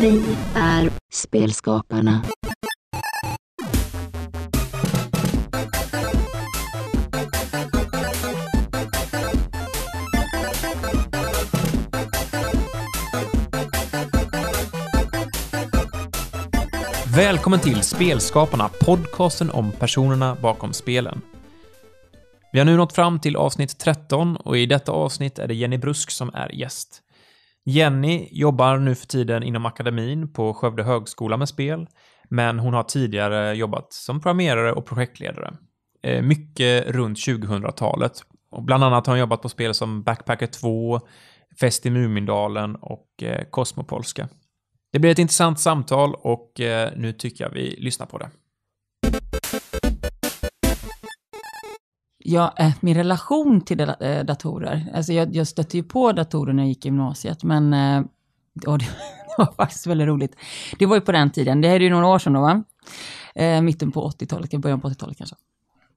Vi är Spelskaparna. Välkommen till Spelskaparna, podcasten om personerna bakom spelen. Vi har nu nått fram till avsnitt 13 och i detta avsnitt är det Jenny Brusk som är gäst. Jenny jobbar nu för tiden inom akademin på Skövde högskola med spel, men hon har tidigare jobbat som programmerare och projektledare. Eh, mycket runt 2000-talet. Och bland annat har hon jobbat på spel som Backpacker 2, Fest i Mumindalen och Kosmopolska. Eh, det blir ett intressant samtal och eh, nu tycker jag vi lyssnar på det. jag, eh, min relation till eh, datorer. Alltså jag, jag stötte ju på datorer när jag gick i gymnasiet, men och eh, det, var faktiskt väldigt roligt. Det var ju på den tiden, det här är ju några år sedan då, va? mitten på 80-talet, början på 80-talet kanske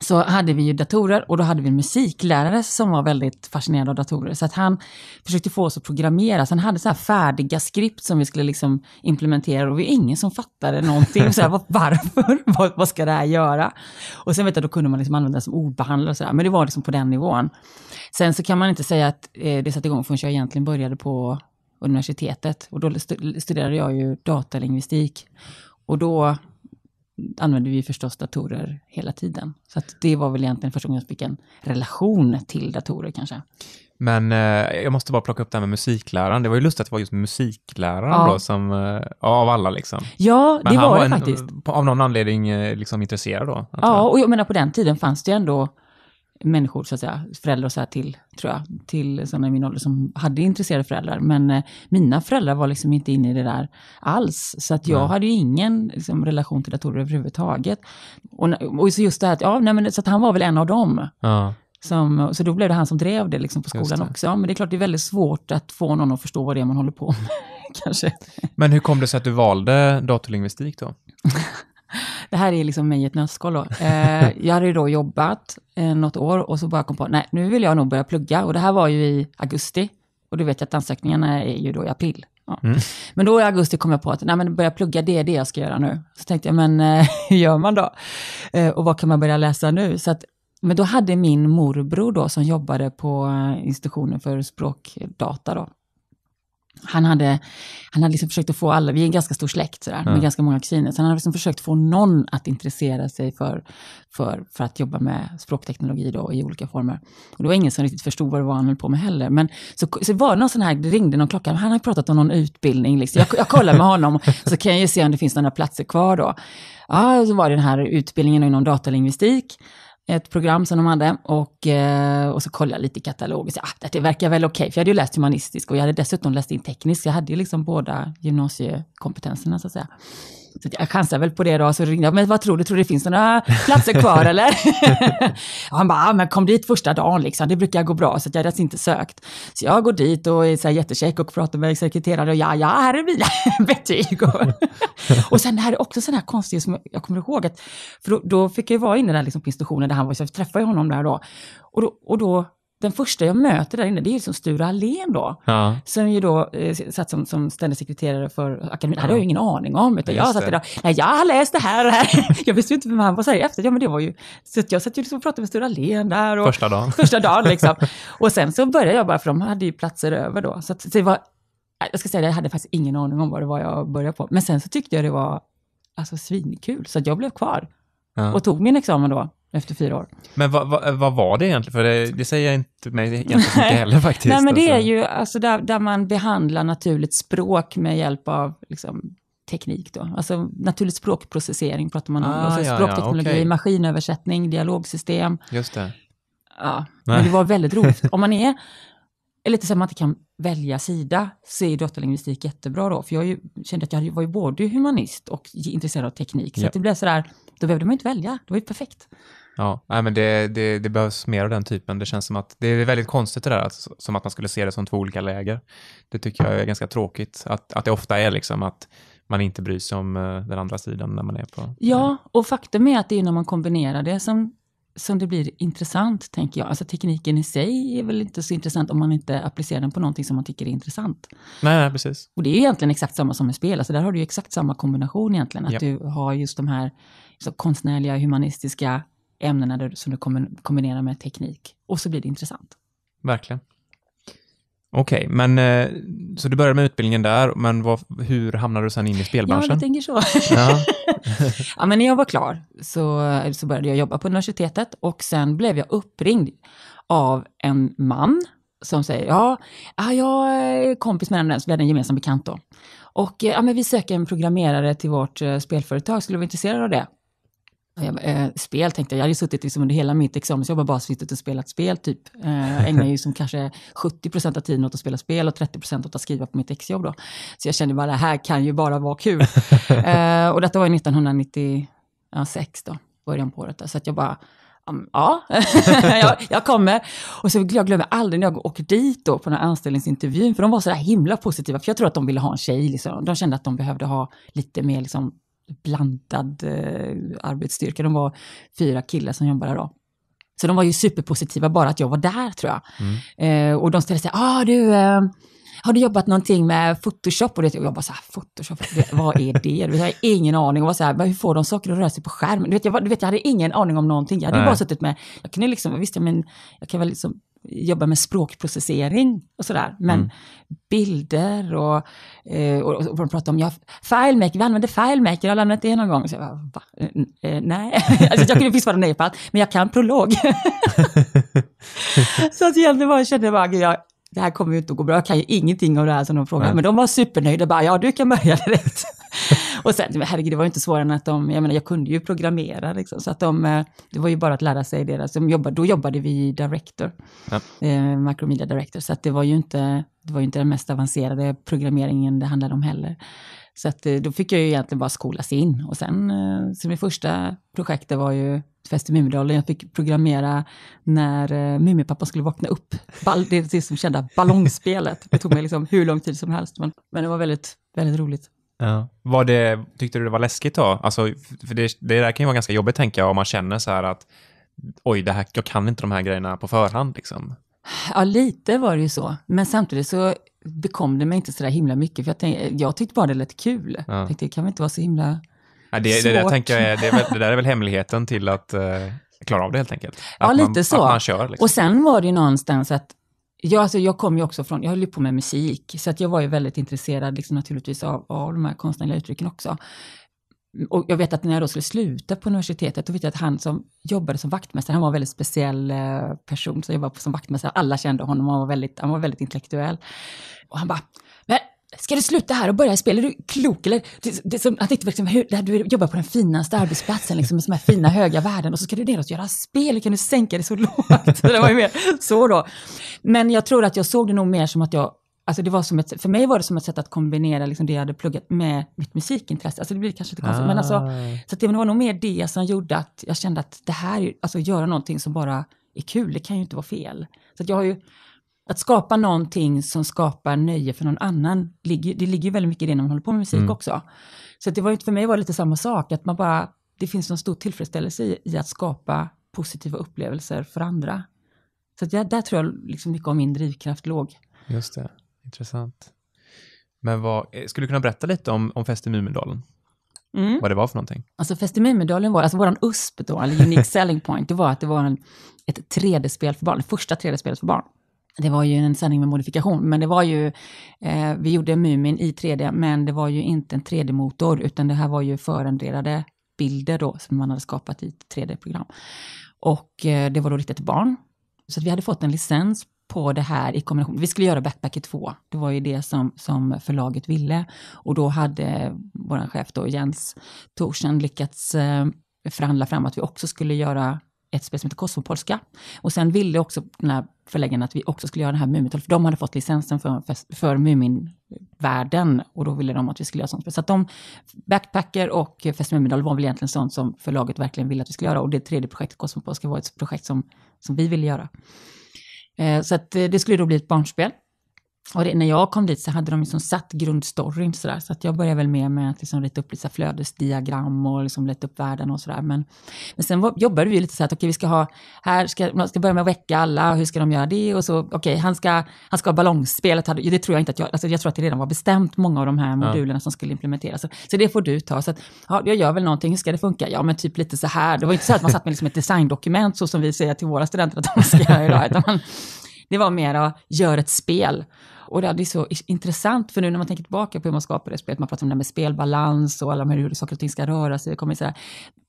så hade vi ju datorer och då hade vi en musiklärare som var väldigt fascinerad av datorer. Så att han försökte få oss att programmera. Så han hade så här färdiga skript som vi skulle liksom implementera och vi var ingen som fattade någonting. Så här, varför? vad, vad, ska det här göra? Och sen vet jag, då kunde man liksom använda det som ordbehandlare och sådär. Men det var liksom på den nivån. Sen så kan man inte säga att eh, det satte igång förrän jag egentligen började på universitetet. Och då studerade jag ju datalingvistik. Och då använde vi förstås datorer hela tiden. Så det var väl egentligen första gången jag fick en relation till datorer kanske. Men eh, jag måste bara plocka upp det här med musikläraren. Det var ju lustigt att det var just musikläraren ja. då som, eh, av alla liksom. Ja, Men det var, var det en, faktiskt. Av någon anledning eh, liksom intresserad då. Ja, och jag menar på den tiden fanns det ju ändå människor, så att säga, föräldrar så här till, tror jag, till sådana i min ålder som hade intresserade föräldrar. Men eh, mina föräldrar var liksom inte inne i det där alls. Så att jag nej. hade ju ingen liksom, relation till datorer överhuvudtaget. Och, och så just det här att, ja, nej, men, så att han var väl en av dem. Ja. Som, så då blev det han som drev det liksom på skolan det. också. men det är klart det är väldigt svårt att få någon att förstå vad det är man håller på med. Kanske. Men hur kom det sig att du valde datorlingvistik då? Det här är liksom mig i ett nötskal då. Eh, jag hade ju då jobbat eh, något år och så bara kom på, nej nu vill jag nog börja plugga. Och det här var ju i augusti. Och du vet ju att ansökningarna är ju då i april. Ja. Mm. Men då i augusti kom jag på att nej, men börja plugga, det är det jag ska göra nu. Så tänkte jag, men eh, hur gör man då? Eh, och vad kan man börja läsa nu? Så att, men då hade min morbror då som jobbade på eh, institutionen för språkdata då, han hade, han hade liksom försökt att få alla, vi är en ganska stor släkt sådär, ja. med ganska många kusiner, så han hade liksom försökt få någon att intressera sig för, för, för att jobba med språkteknologi då i olika former. Och det var ingen som riktigt förstod vad det var han höll på med heller. Men så, så var det någon sån här, det ringde någon klocka, han har pratat om någon utbildning, liksom. jag, jag kollar med honom så kan jag ju se om det finns några platser kvar då. Ja, så var det den här utbildningen inom datalingvistik ett program som de hade och, eh, och så kollade jag lite i katalogen. Så, ah, det verkar väl okej, okay. för jag hade ju läst humanistisk och jag hade dessutom läst in teknisk. Jag hade ju liksom båda gymnasiekompetenserna så att säga. Så jag chansar väl på det då, så ringde jag. Men vad tror du, tror du det finns några platser kvar eller? och han bara, ah, men kom dit första dagen liksom, det brukar gå bra. Så jag hade inte sökt. Så jag går dit och är så här jättekäck och pratar med sekreteraren och ja, ja, här är mina betyg. Och, och sen det här är också sån här konstigt som jag kommer ihåg att, för då, då fick jag ju vara inne där liksom på institutionen där han var, så jag träffade honom där då. Och då, och då den första jag möter där inne, det är liksom Sture Allén då. Ja. Som ju då eh, satt som, som ständig sekreterare för akademin. Det hade jag ju ingen aning om. Utan jag satt där, och nej jag har läst det här och det här. jag visste ju inte vem han var så här efter. Ja men det var ju, så jag satt ju liksom och pratade med Sture Allén där. Och, första dagen. Första dagen liksom. och sen så började jag bara, för de hade ju platser över då. Så, att, så det var, äh, jag ska säga det, jag hade faktiskt ingen aning om vad det var jag började på. Men sen så tyckte jag det var alltså svinkul, så jag blev kvar. Ja. Och tog min examen då efter fyra år. Men vad, vad, vad var det egentligen? För det, det säger jag inte mig egentligen inte heller faktiskt. Nej, men det är alltså. ju alltså där, där man behandlar naturligt språk med hjälp av liksom, teknik då. Alltså naturligt språkprocessering pratar man om. Ah, alltså, språkteknologi, ja, okay. maskinöversättning, dialogsystem. Just det. Ja, men det var väldigt roligt. Om man är, eller till att man inte kan välja sida, så är datalingvistik jättebra då. För jag ju, kände att jag var ju både humanist och intresserad av teknik. Så ja. att det blev sådär, då behövde man ju inte välja. Det var ju perfekt. Ja, nej, men det, det, det, behövs mer av den typen. Det känns som att det är väldigt konstigt det där, att, som att man skulle se det som två olika läger. Det tycker jag är ganska tråkigt, att, att det ofta är liksom att man inte bryr sig om eh, den andra sidan när man är på... Ja, och faktum är att det är när man kombinerar det som, som det blir intressant, tänker jag. Alltså tekniken i sig är väl inte så intressant om man inte applicerar den på någonting som man tycker är intressant. Nej, nej precis. Och det är egentligen exakt samma som med spel, alltså där har du exakt samma kombination egentligen, att ja. du har just de här så liksom, konstnärliga, humanistiska ämnena där, som du kombinerar med teknik. Och så blir det intressant. Verkligen. Okej, okay, men eh, så du började med utbildningen där, men vad, hur hamnade du sen in i spelbranschen? Ja, jag tänker så. Ja. ja, men när jag var klar så, så började jag jobba på universitetet och sen blev jag uppringd av en man som säger, ja, ah, jag är kompis med den, vi hade en gemensam bekant då. Och eh, ja, men vi söker en programmerare till vårt eh, spelföretag, skulle du vara intresserad av det? Eh, spel tänkte jag. Jag hade ju suttit liksom under hela mitt examensjobb och bara suttit och spelat spel typ. Jag eh, ägnade ju som kanske 70 procent av tiden åt att spela spel och 30 procent åt att skriva på mitt exjobb då. Så jag kände bara det här kan ju bara vara kul. Eh, och detta var ju 1996 då, början på året. Då. Så att jag bara, ja, jag, jag, kommer. Och så jag glömmer aldrig när jag åker dit då på den här anställningsintervjun, för de var så där himla positiva, för jag tror att de ville ha en tjej. Liksom. De kände att de behövde ha lite mer liksom, blandad eh, arbetsstyrka. De var fyra killar som jobbade då. Så de var ju superpositiva bara att jag var där tror jag. Mm. Eh, och de ställde sig, ah du, eh, har du jobbat någonting med Photoshop? Och, det, och jag bara så här, Photoshop, det, vad är det? jag har ingen aning. Och var så här, hur får de saker att röra sig på skärmen? Du vet, jag, du vet, jag hade ingen aning om någonting. Jag hade Nej. bara suttit med, jag kunde liksom, visst, men jag kan väl liksom jobba med språkprocessering och sådär. Men mm. bilder och, eh, och, och, de pratar om, ja, FileMaker, vi använder FileMaker, jag har lämnat det någon gång. Så jag bara, va? Eh, eh, nej, alltså, jag kunde visst vara nöjd på allt, men jag kan prolog. så att egentligen bara kände jag bara, jag, det här kommer ju inte att gå bra, jag kan ju ingenting av det här som de frågar. Men de var supernöjda, bara, ja du kan börja direkt. och sen, herregud, det var ju inte svårare än att de, jag menar jag kunde ju programmera liksom, så att de, eh, det var ju bara att lära sig deras, jobbade, då jobbade vi i Director, ja. eh, Macromedia Director, så att det var ju inte, det var ju inte den mest avancerade programmeringen det handlade om heller. Så att eh, då fick jag ju egentligen bara skolas in och sen, eh, så mitt första projektet var ju Fest i Mumidalen. Jag fick programmera när Mumipappa skulle vakna upp. Ball, det är det som kända ballongspelet. Det tog mig liksom hur lång tid som helst. Men, men det var väldigt, väldigt roligt. Ja. Var det, tyckte du det var läskigt då? Alltså, för det, det där kan ju vara ganska jobbigt tänker jag om man känner så här att oj, det här, jag kan inte de här grejerna på förhand liksom. Ja, lite var det ju så. Men samtidigt så bekom det mig inte så där himla mycket. För jag, tänkte, jag tyckte bara det lät kul. Ja. Jag tänkte, det kan väl inte vara så himla ja, det, svårt. Det där, tänker jag är, det, är väl, det där är väl hemligheten till att eh, klara av det helt enkelt. Att ja, lite man, så. Kör, liksom. Och sen var det ju någonstans att Ja, alltså jag kom ju också från, jag höll ju på med musik, så att jag var ju väldigt intresserad liksom, naturligtvis av, av de här konstnärliga uttrycken också. Och jag vet att när jag då skulle sluta på universitetet, då vet jag att han som jobbade som vaktmästare, han var en väldigt speciell eh, person som jobbade som vaktmästare. Alla kände honom, han var väldigt, han var väldigt intellektuell. Och han bara, men Ska du sluta här och börja spela? Är du klok eller? Det, det som, att det, liksom, hur, där du jobbar på den finaste arbetsplatsen, liksom, med de här fina höga värden och så ska du ner och göra spel. Hur kan du sänka det så lågt? det var ju mer så då. Men jag tror att jag såg det nog mer som att jag Alltså det var som ett, för mig var det som ett sätt att kombinera liksom det jag hade pluggat med mitt musikintresse. Alltså det blir kanske lite konstigt, ah. men alltså, ah. så det var nog mer det som gjorde att jag kände att det här, alltså göra någonting som bara är kul, det kan ju inte vara fel. Så jag har ju, att skapa någonting som skapar nöje för någon annan, det ligger ju väldigt mycket i det när man håller på med musik mm. också. Så det var ju, för mig var det lite samma sak, att man bara, det finns en stor tillfredsställelse i, i, att skapa positiva upplevelser för andra. Så att jag, där tror jag liksom mycket av min drivkraft låg. Just det, intressant. Men vad, eh, skulle du kunna berätta lite om, om Fest i Mumindalen? Mm. Vad det var för någonting? Alltså Fest i Mumindalen var, alltså våran USP då, eller Unique Selling Point, det var att det var en, ett 3D-spel för barn, det första 3D-spelet för barn det var ju en sändning med modifikation, men det var ju, eh, vi gjorde Mumin i 3D, men det var ju inte en 3D-motor, utan det här var ju förändrade bilder då, som man hade skapat i ett 3D-program. Och eh, det var då riktat till barn. Så vi hade fått en licens på det här i kombination. Vi skulle göra Backpacker 2. Det var ju det som, som förlaget ville. Och då hade vår chef då, Jens Thorsen lyckats eh, förhandla fram att vi också skulle göra ett spel som heter Kosmopolska. Och sen ville också den här förläggaren att vi också skulle göra den här Mumintrollen, för de hade fått licensen för, för, för Muminvärlden och då ville de att vi skulle göra sånt Så att de, Backpacker och Fest Mumindal var väl egentligen sånt som förlaget verkligen ville att vi skulle göra och det tredje projektet, Kosmopolska, var ett projekt som, som vi ville göra. Eh, så att eh, det skulle då bli ett barnspel. Och det, när jag kom dit så hade de liksom satt grundstoryn sådär, så att jag började väl mer med att liksom rita upp lite flödesdiagram och liksom leta upp värden och sådär. Men, men sen var, jobbade vi lite så här att okej, okay, vi ska ha, här ska, man ska börja med att väcka alla, hur ska de göra det? Och så, okej, okay, han, ska, han ska ha ballongspelet, det tror jag inte att jag, alltså jag tror att det redan var bestämt, många av de här modulerna ja. som skulle implementeras. Så, så, det får du ta, så att, ja, jag gör väl någonting, hur ska det funka? Ja, men typ lite så här. Det var inte så att man satt med liksom ett designdokument så som vi säger till våra studenter att de ska göra idag, utan man, det var mera, gör ett spel. Och det är så intressant, för nu när man tänker tillbaka på hur man skapade spelet, man pratar om det här med spelbalans och alla hur saker och ting ska röra sig, det kommer sådär.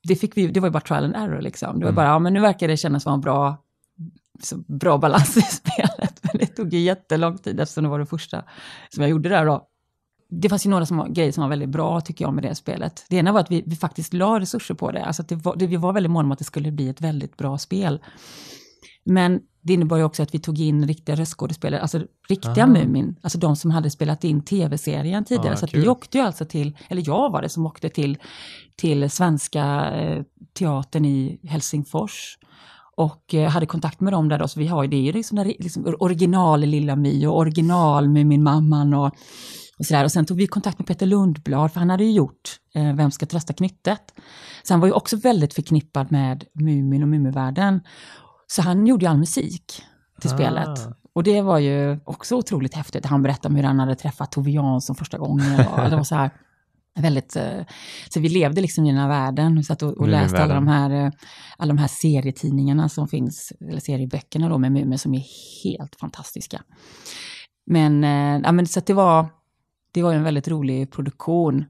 Det, fick vi, det var ju bara trial and error liksom. Det var mm. bara, ja men nu verkar det kännas vara en bra, bra balans i spelet. Men det tog ju jättelång tid eftersom det var det första som jag gjorde där då. Det fanns ju några som, grejer som var väldigt bra tycker jag med det spelet. Det ena var att vi, vi faktiskt la resurser på det. Alltså det var, det, vi var väldigt måna om att det skulle bli ett väldigt bra spel. Men det innebar ju också att vi tog in riktiga röstskådespelare, alltså riktiga Aha. Mumin, alltså de som hade spelat in tv-serien tidigare. Ah, så vi åkte ju alltså till, eller jag var det som åkte till, till svenska eh, teatern i Helsingfors och eh, hade kontakt med dem där då, så vi har ju, det är ju liksom, där, liksom original Lilla My och original Muminmamman och, och sådär. Och sen tog vi kontakt med Peter Lundblad, för han hade ju gjort eh, Vem ska trösta knyttet? Så han var ju också väldigt förknippad med Mumin och Mumivärlden. Så han gjorde ju all musik till ah. spelet. Och det var ju också otroligt häftigt. Han berättade om hur han hade träffat Tove Jansson första gången. Och det var så här, väldigt, eh, så vi levde liksom i den här världen. Vi satt och, och läste alla de, här, eh, alla de här serietidningarna som finns, eller serieböckerna då med Mumin som är helt fantastiska. Men, eh, ja, men så att det var, det var ju en väldigt rolig produktion.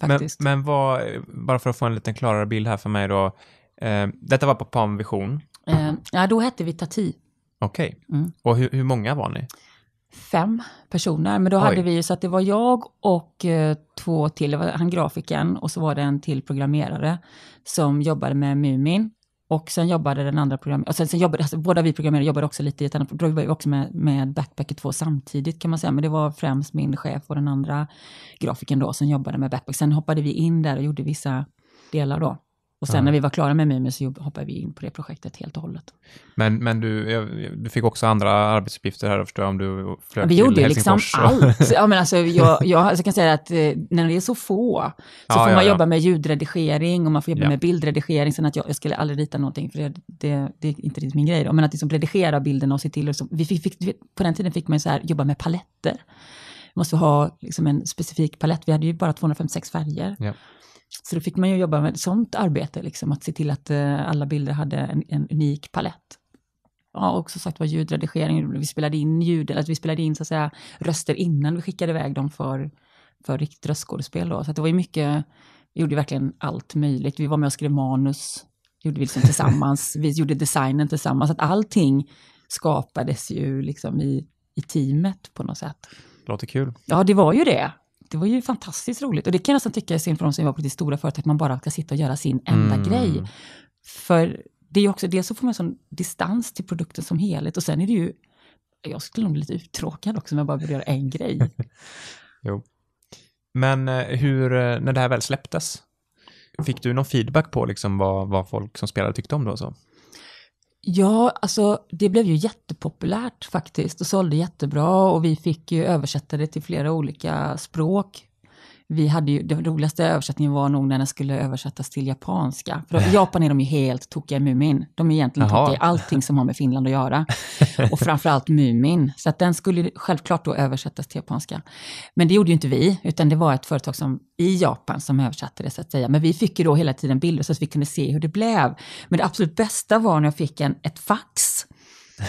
Faktiskt. Men, men vad, bara för att få en liten klarare bild här för mig då. Eh, detta var på Palm Vision. Eh, ja, då hette vi Tati. Okej. Okay. Mm. Och hur, hur, många var ni? Fem personer, men då Oj. hade vi ju så att det var jag och eh, två till, det var han grafiken och så var det en till programmerare som jobbade med Mumin. Och sen jobbade den andra programmeraren, sen, sen jobbade, alltså, båda vi programmerare jobbade också lite i ett annat, då jobbade vi också med, med Backpacker 2 samtidigt kan man säga, men det var främst min chef och den andra grafiken då som jobbade med Backpacker. Sen hoppade vi in där och gjorde vissa delar då. Och sen ja. när vi var klara med MIMI, så hoppade vi in på det projektet helt och hållet. Men, men du, du fick också andra arbetsuppgifter här förstår jag, om du flög ja, vi gjorde liksom Helsingfors. liksom och... allt. Ja, men alltså, jag, jag alltså, kan säga att eh, när det är så få så ja, får man jobba med ljudredigering och man får jobba med bildredigering. Sen att jag, jag skulle aldrig rita någonting för det, det, det är inte riktigt min grej. Då. Men att liksom redigera bilderna och se till, och så, vi fick, fick, på den tiden fick man ju så här, jobba med paletter. Man måste ha liksom, en specifik palett, vi hade ju bara 256 färger. Så då fick man ju jobba med sånt arbete, liksom, att se till att eh, alla bilder hade en, en unik palett. Ja, och som sagt var ljudredigering, vi spelade in ljud, eller vi spelade in så att säga, röster innan vi skickade iväg dem för, för riktigt röstskådespel. Då. Så det var ju mycket, vi gjorde verkligen allt möjligt. Vi var med och skrev manus, gjorde vi liksom tillsammans, vi gjorde designen tillsammans. Så att allting skapades ju liksom i, i teamet på något sätt. Låter kul. Ja, det var ju det det var ju fantastiskt roligt. Och det kan jag nästan tycka är synd för de som jobbar på det stora företaget, att man bara ska sitta och göra sin enda mm. grej. För det är ju också, dels så får man sån distans till produkten som helhet och sen är det ju, jag skulle nog bli lite uttråkad också om jag bara vill göra en grej. jo. Men eh, hur, eh, när det här väl släpptes, fick du någon feedback på liksom vad, vad folk som spelade tyckte om det och så? Ja, alltså det blev ju jättepopulärt faktiskt och sålde jättebra och vi fick ju översätta det till flera olika språk vi hade ju, den roligaste översättningen var nog när den skulle översättas till japanska. För då, äh. I Japan är de ju helt tokiga i Mumin. De är egentligen Aha. tokiga i allting som har med Finland att göra. Och framförallt Mumin. Så att den skulle självklart då översättas till japanska. Men det gjorde ju inte vi, utan det var ett företag som, i Japan som översatte det så att säga. Men vi fick ju då hela tiden bilder så att vi kunde se hur det blev. Men det absolut bästa var när jag fick en, ett fax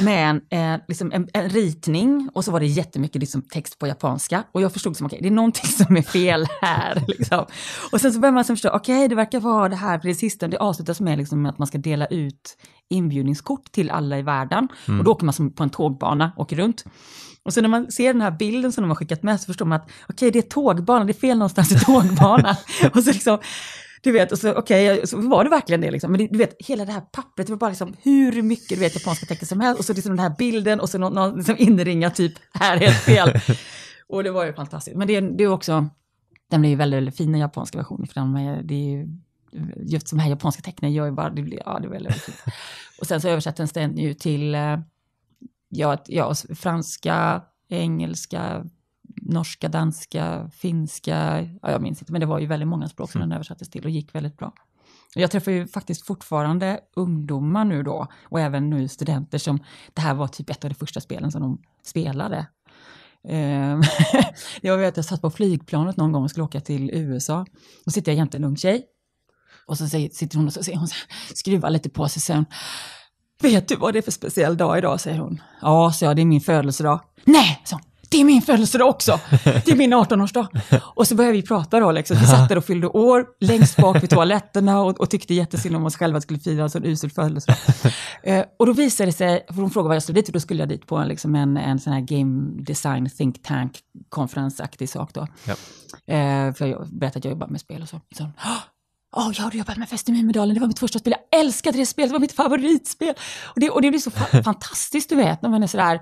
med en, eh, liksom en, en, ritning och så var det jättemycket liksom, text på japanska. Och jag förstod som, okej, okay, det är någonting som är fel här. liksom. Och sen så börjar man förstå, okej, okay, det verkar vara det här, för det sista, det avslutas med liksom, att man ska dela ut inbjudningskort till alla i världen. Mm. Och då åker man som på en tågbana, åker runt. Och sen när man ser den här bilden som de har skickat med så förstår man att okej, okay, det är tågbana, det är fel någonstans i tågbanan. och så liksom, du vet, och så okej, okay, så var det verkligen det liksom. Men du vet, hela det här pappret, det var bara liksom hur mycket du vet japanska tecken som helst. Och så liksom den här bilden och så någon, någon liksom inringa typ, här är helt fel. och det var ju fantastiskt. Men det, det är också, den blir ju väldigt, väldigt fin, den japanska versionen, för den är, det är ju just de här japanska tecknen gör ju bara, det blir, ja det är väldigt, väldigt fint. Och sen så översattes den ju till, eh, ja, ja franska, engelska, norska, danska, finska, ja, jag minns inte, men det var ju väldigt många språk som mm. den översattes till och gick väldigt bra. Jag träffar ju faktiskt fortfarande ungdomar nu då och även nu studenter som, det här var typ ett av de första spelen som de spelade. Ehm, jag vet, jag satt på flygplanet någon gång och skulle åka till USA. Då sitter jag jämte en ung tjej. Och så sitter hon och så ser hon skruvar lite på sig sen. Vet du vad det är för speciell dag idag? säger hon. Ja, så jag, det är min födelsedag. Nej, så det är min födelsedag också. Det är min 18-årsdag. Och så började vi prata då, liksom. vi satt där och fyllde år längst bak vid toaletterna och, och tyckte jättesynd om oss själva att skulle fira en sån usel födelsedag. Eh, och då visade det sig, för hon frågade var jag skulle dit och då skulle jag dit på en, liksom en, en sån här game design think tank konferensaktig sak då. Ja. Eh, för jag berättade att jag jobbar med spel och så. så hon, Åh, oh, jag har jobbat med Fäst i Mumindalen, det var mitt första spel, jag älskade det spelet, det var mitt favoritspel. Och det, och det blir så fa fantastiskt, du vet, när man är sådär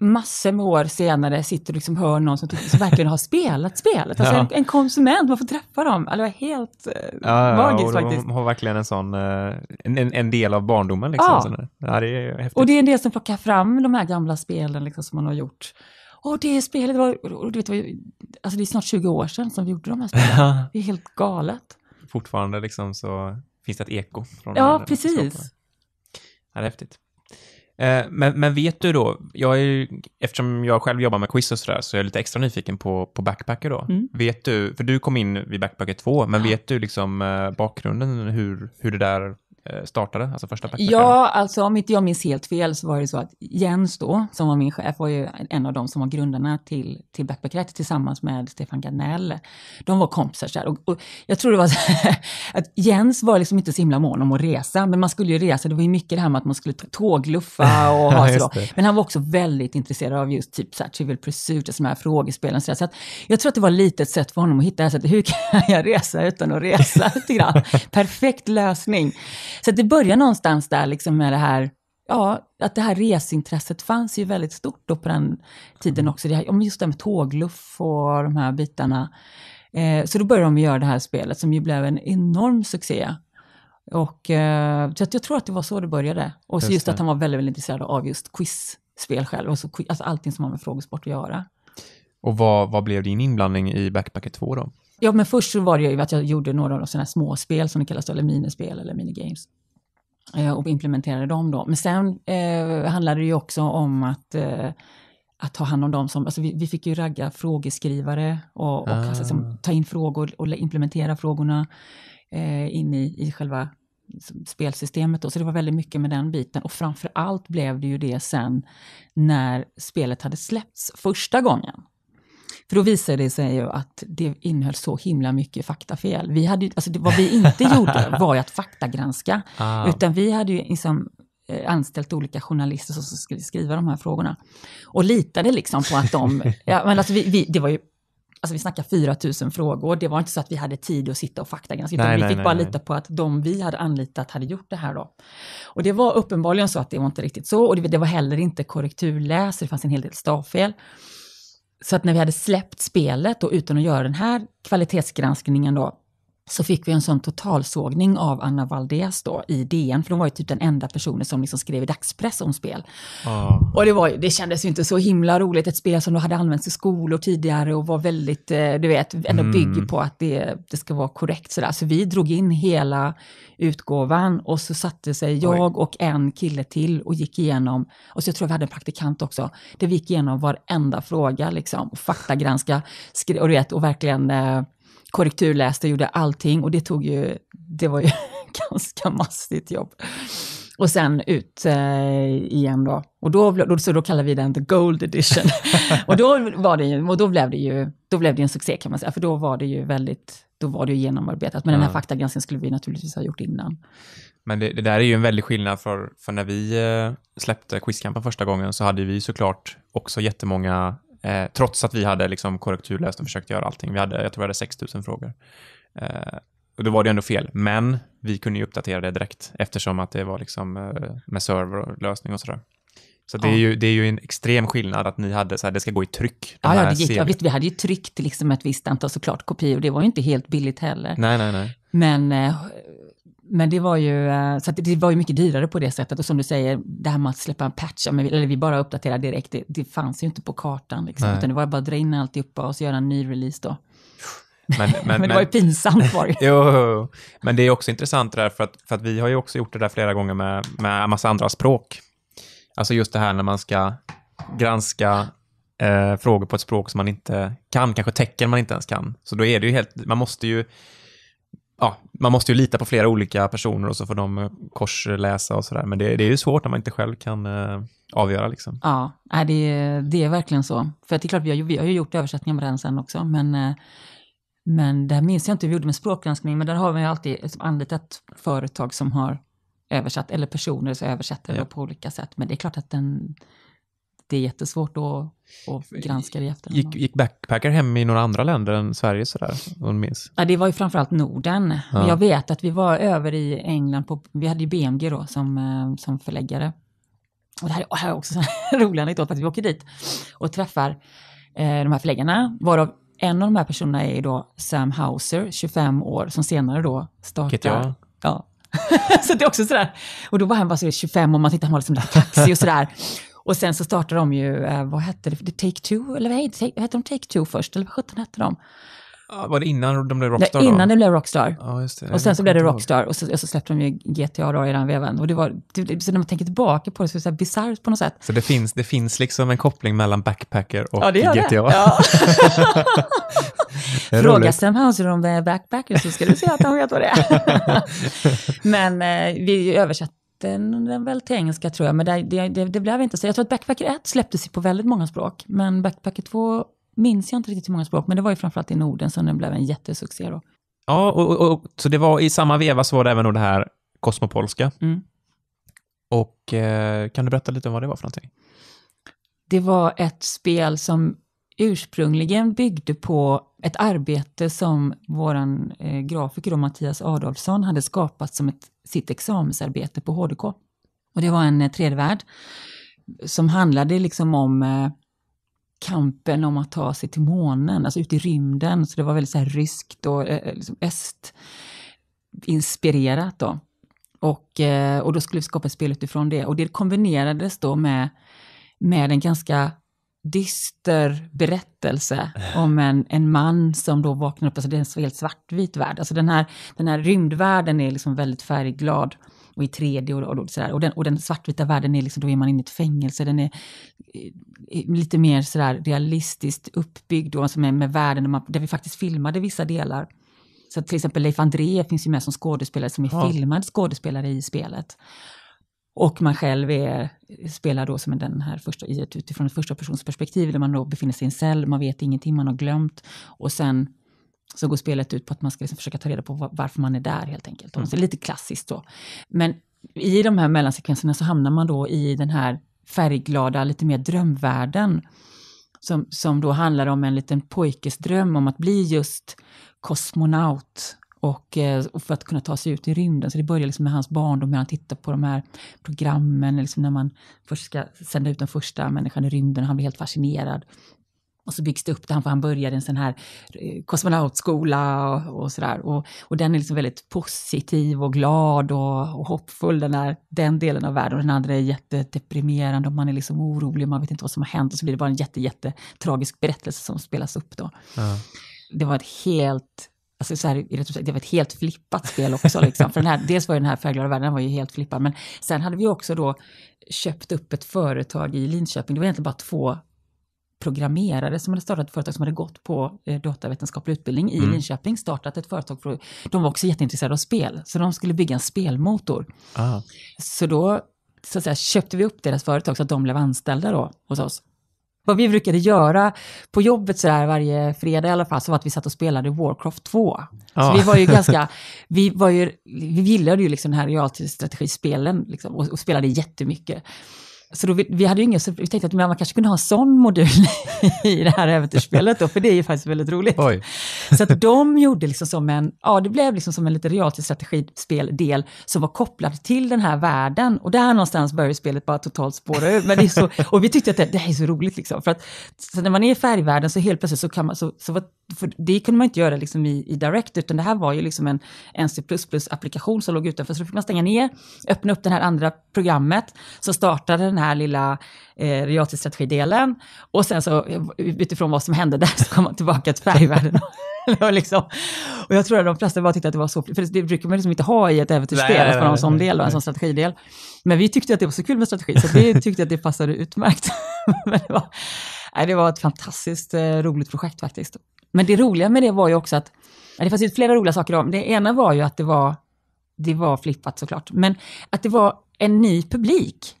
massor med år senare sitter och liksom hör någon som, typ- som verkligen har spelat spelet. Alltså ja. en, en, konsument, man får träffa dem. Alltså, det var helt eh, ja, magiskt ja, faktiskt. De har verkligen en sån, eh, en, en del av barndomen. Liksom, ja. Sån, ja, det är Och det är en del som plockar fram de här gamla spelen liksom, som man har gjort. Och det spelet var, och du vet, alltså det är snart 20 år sedan som vi gjorde de här spelen. Det är helt galet. Fortfarande liksom så finns det ett eko. Från ja, precis. det är häftigt. Eh, men, men, vet du då, jag är ju, eftersom jag själv jobbar med quiz och sådär, så är jag lite extra nyfiken på, på Backpacker då. Mm. Vet du, för du kom in vid Backpacker 2, men ja. vet du liksom eh, bakgrunden hur, hur det där Eh, startade, alltså första Packers? Ja, alltså om inte jag minns helt fel så var det så att Jens då, som var min chef, var ju en av de som var grundarna till, till Backpackrätt tillsammans med Stefan Gardnell. De var kompisar så här, och, och, jag tror det var så här, att Jens var liksom inte så himla mån om att resa, men man skulle ju resa, det var ju mycket det här med att man skulle tågluffa och ha så. men han var också väldigt intresserad av just typ så här, Trivial Pursuit, och de här frågespelen. Så, här, så att jag tror att det var lite ett sätt för honom att hitta det här sättet, hur kan jag resa utan att resa? Perfekt lösning. Så det börjar någonstans där liksom med det här, ja, att det här resintresset fanns ju väldigt stort då på den tiden mm. också. Det här, just det här med tågluff och de här bitarna. Eh, så då började de göra det här spelet som ju blev en enorm succé. Och, eh, så jag tror att det var så det började. Och just, just att han var väldigt, väldigt intresserad av just quizspel själv, alltså, alltså allting som har med frågesport att göra. Och vad, vad blev din inblandning i Backpacker 2 då? Ja, men först så var det ju att jag gjorde några sådana här småspel som det kallas, eller minispel eller minigames. Eh, och implementerade dem då. Men sen eh, handlade det ju också om att eh, att ta hand om dem som, alltså vi, vi fick ju ragga frågeskrivare och, och ah. alltså, ta in frågor och implementera frågorna eh, in i, i själva spelsystemet. Då. Så det var väldigt mycket med den biten och framför allt blev det ju det sen när spelet hade släppts första gången. För då visade det sig ju att det innehöll så himla mycket faktafel. Vi hade, alltså det, vad vi inte gjorde var ju att faktagranska, ah. utan vi hade ju liksom eh, anställt olika journalister som skulle skriva de här frågorna. Och litade liksom på att de... ja, men alltså vi, vi, det var ju Alltså vi snackar 4000 frågor. Det var inte så att vi hade tid att sitta och faktagranska, utan nej, vi fick nej, bara nej. lita på att de vi hade anlitat hade gjort det här då. Och det var uppenbarligen så att det var inte riktigt så, och det, det var heller inte korrekturläs, det fanns en hel del stavfel. Så att när vi hade släppt spelet och utan att göra den här kvalitetsgranskningen då, så fick vi en sån totalsågning av Anna Valdés då i DN, för de var ju typ den enda personen som liksom skrev i dagspress om spel. Ah. Och det, var, det kändes ju inte så himla roligt, ett spel som då hade använts i skolor tidigare och var väldigt, eh, du vet, ändå mm. bygger på att det, det ska vara korrekt sådär. Så vi drog in hela utgåvan och så satte sig jag Oj. och en kille till och gick igenom, och så jag tror vi hade en praktikant också, där vi gick igenom varenda fråga liksom och faktagranska, och du vet, och verkligen eh, korrekturläste gjorde allting och det tog ju, det var ju ganska mastigt jobb. Och sen ut eh, igen då. Och då, då, så då kallade vi den the gold edition. och då, var det ju, och då blev det ju då blev det en succé kan man säga, för då var det ju väldigt då var det ju genomarbetat. Men mm. den här faktagranskningen skulle vi naturligtvis ha gjort innan. Men det, det, där är ju en väldig skillnad, för, för när vi eh, släppte Quizkampen första gången så hade vi såklart också jättemånga Eh, trots att vi hade liksom korrekturläst och försökt göra allting. Vi hade, jag tror vi hade 6 000 frågor. Eh, och då var det ändå fel, men vi kunde ju uppdatera det direkt eftersom att det var liksom eh, med serverlösning och sådär. Så det, är ju, det är ju en extrem skillnad att ni hade så här, det ska gå i tryck. ja, ja, det gick, ja, visst, vi hade ju tryckt liksom ett visst antal såklart kopior, det var ju inte helt billigt heller. Nej, nej, nej. Men eh, men det var ju, eh, så det var ju mycket dyrare på det sättet. Och som du säger, det här med att släppa en patch, eller vi bara uppdaterar direkt, det, det fanns ju inte på kartan. Liksom, utan det var bara att dra in alltihopa och så göra en ny release då. Men, men, men det var ju pinsamt var det jo, men det är också intressant det där, för att, för att vi har ju också gjort det där flera gånger med, med en massa andra språk. Alltså just det här när man ska granska eh, frågor på ett språk som man inte kan, kanske tecken man inte ens kan. Så då är det ju helt, man måste ju ja, man måste ju lita på flera olika personer och så får de eh, korsläsa och sådär. Men det, det är ju svårt när man inte själv kan eh, avgöra liksom. Ja, det, är, det är verkligen så. För det är klart, vi har, vi har ju gjort översättningar med den sen också, men eh, men här minns jag inte hur vi gjorde med språkgranskning, men där har vi alltid liksom anlitat företag som har översatt, eller personer som översätter ja. på olika sätt. Men det är klart att den, det är jättesvårt att och granskade i efterhand. Gick, gick backpackar hem i några andra länder än Sverige sådär? minns? Ja, det var ju framförallt Norden. Ja. Jag vet att vi var över i England, på, vi hade ju BMG då som, eh, som förläggare. Och det här, är också en rolig anekdot, för att vi åker dit och träffar eh, de här förläggarna, varav en av de här personerna är då Sam Hauser, 25 år, som senare då startar... Ja. så det är också sådär. Och då var han bara så 25 och man tittade, han var liksom kaxig och sådär. Och sen så startade de ju, eh, vad hette det, Take-Two, eller vad hette de Take-Two först, eller vad sjutton hette de? Var det innan de blev Rockstar? Nej, innan då? det blev Rockstar. Ja, det. Och sen så blev det Rockstar och så, och så släppte de ju GTA då i den vevan. Och det var, det, så när man tänker tillbaka på det så är det bisarrt på något sätt. Så det finns, det finns liksom en koppling mellan Backpacker och ja, det gör GTA? Det. Ja. Fråga Sam Houser om det är Backpacker så ska du se att han vet vad det är. Men eh, vi översatte den, den väl till engelska tror jag, men det, det, det, blev inte så. Jag tror att Backpacker 1 släpptes på väldigt många språk, men Backpacker 2 minns jag inte riktigt hur många språk, men det var ju framförallt i Norden som den blev en jättesuccé då. Ja, och, och, och, så det var i samma veva så var det även då det här kosmopolska. Mm. Och eh, kan du berätta lite om vad det var för någonting? Det var ett spel som ursprungligen byggde på ett arbete som vår eh, grafiker Mattias Adolfsson hade skapat som ett sitt examensarbete på HDK. Och det var en eh, tredje som handlade liksom om eh, kampen om att ta sig till månen, alltså ut i rymden. Så det var väldigt så här ryskt och eh, liksom östinspirerat då. Och, och då skulle vi skapa ett spel utifrån det. Och det kombinerades då med, med en ganska dyster berättelse om en, en man som då vaknar upp, alltså det är en helt svartvit värld. Alltså den här, den här rymdvärlden är liksom väldigt färgglad och i 3D och, och sådär. Och den, och den svartvita världen är liksom, då är man inne i ett fängelse, den är, är eh, eh, lite mer sådär realistiskt uppbyggd och alltså med, med världen där, man, där vi faktiskt filmade vissa delar. Så till exempel Leif André finns ju med som skådespelare som är ja. filmad skådespelare i spelet. Och man själv är, spelar då som den här första, utifrån ett första personsperspektiv där man då befinner sig i en cell, man vet ingenting, man har glömt. Och sen så går spelet ut på att man ska liksom försöka ta reda på varför man är där helt enkelt. Mm. Så lite klassiskt då. Men i de här mellansekvenserna så hamnar man då i den här färgglada, lite mer drömvärlden. Som, som då handlar om en liten pojkes dröm om att bli just kosmonaut och, eh, och, för att kunna ta sig ut i rymden. Så det börjar liksom med hans barndom, när han tittar på de här programmen, liksom när man först ska sända ut den första människan i rymden, och han blir helt fascinerad. Och så byggs det upp, där han, börjar i en sån här eh, kosmonautskola och, och sådär. Och, och den är liksom väldigt positiv och glad och, och hoppfull, den, där, den delen av världen. Och den andra är jättedeprimerande och man är liksom orolig, man vet inte vad som har hänt. Och så blir det bara en jätte, jätte tragisk berättelse som spelas upp då. Ja. Det var ett helt Alltså så här, i det var ett helt flippat spel också. Liksom. För den här, dels var ju den här färgglada världen var ju helt flippad, men sen hade vi också då köpt upp ett företag i Linköping. Det var egentligen bara två programmerare som hade startat ett företag som hade gått på eh, datavetenskaplig utbildning i mm. Linköping, startat ett företag. För, de var också jätteintresserade av spel, så de skulle bygga en spelmotor. Ah. Så då så att säga, köpte vi upp deras företag så att de blev anställda då hos oss vad vi brukade göra på jobbet så där varje fredag i alla fall, så var att vi satt och spelade Warcraft 2. Ja. Så vi var ju ganska, vi var ju, vi gillade ju liksom den här realtidsstrategispelen liksom, och, och spelade jättemycket. Så då, vi, vi hade ju ingen, vi tänkte att man kanske kunde ha en sån modul i det här äventyrsspelet då, för det är ju faktiskt väldigt roligt. Oj. Så att de gjorde liksom som en, ja det blev liksom som en lite realtid strategispeldel som var kopplad till den här världen och där någonstans började spelet bara totalt spåra ur. Men det är så, och vi tyckte att det, det här är så roligt liksom, för att så när man är i färgvärlden så helt plötsligt så kan man, så, så var för det kunde man inte göra liksom i, i Direct, utan det här var ju liksom en NC++ applikation som låg utanför, så då fick man stänga ner, öppna upp det här andra programmet, så startade den här lilla eh, realtidsstrategidelen, och sen så utifrån vad som hände där så kom man tillbaka till färgvärlden. och, liksom, och jag tror att de flesta bara tyckte att det var så, för det brukar man liksom inte ha i ett äventyrsspel, att man har en sån del och en sån strategidel. Men vi tyckte att det var så kul med strategi, så vi tyckte att det passade utmärkt. Men det var, nej, det var ett fantastiskt eh, roligt projekt faktiskt. Men det roliga med det var ju också att, det fanns ju flera roliga saker om. Det ena var ju att det var, det var flippat såklart, men att det var en ny publik.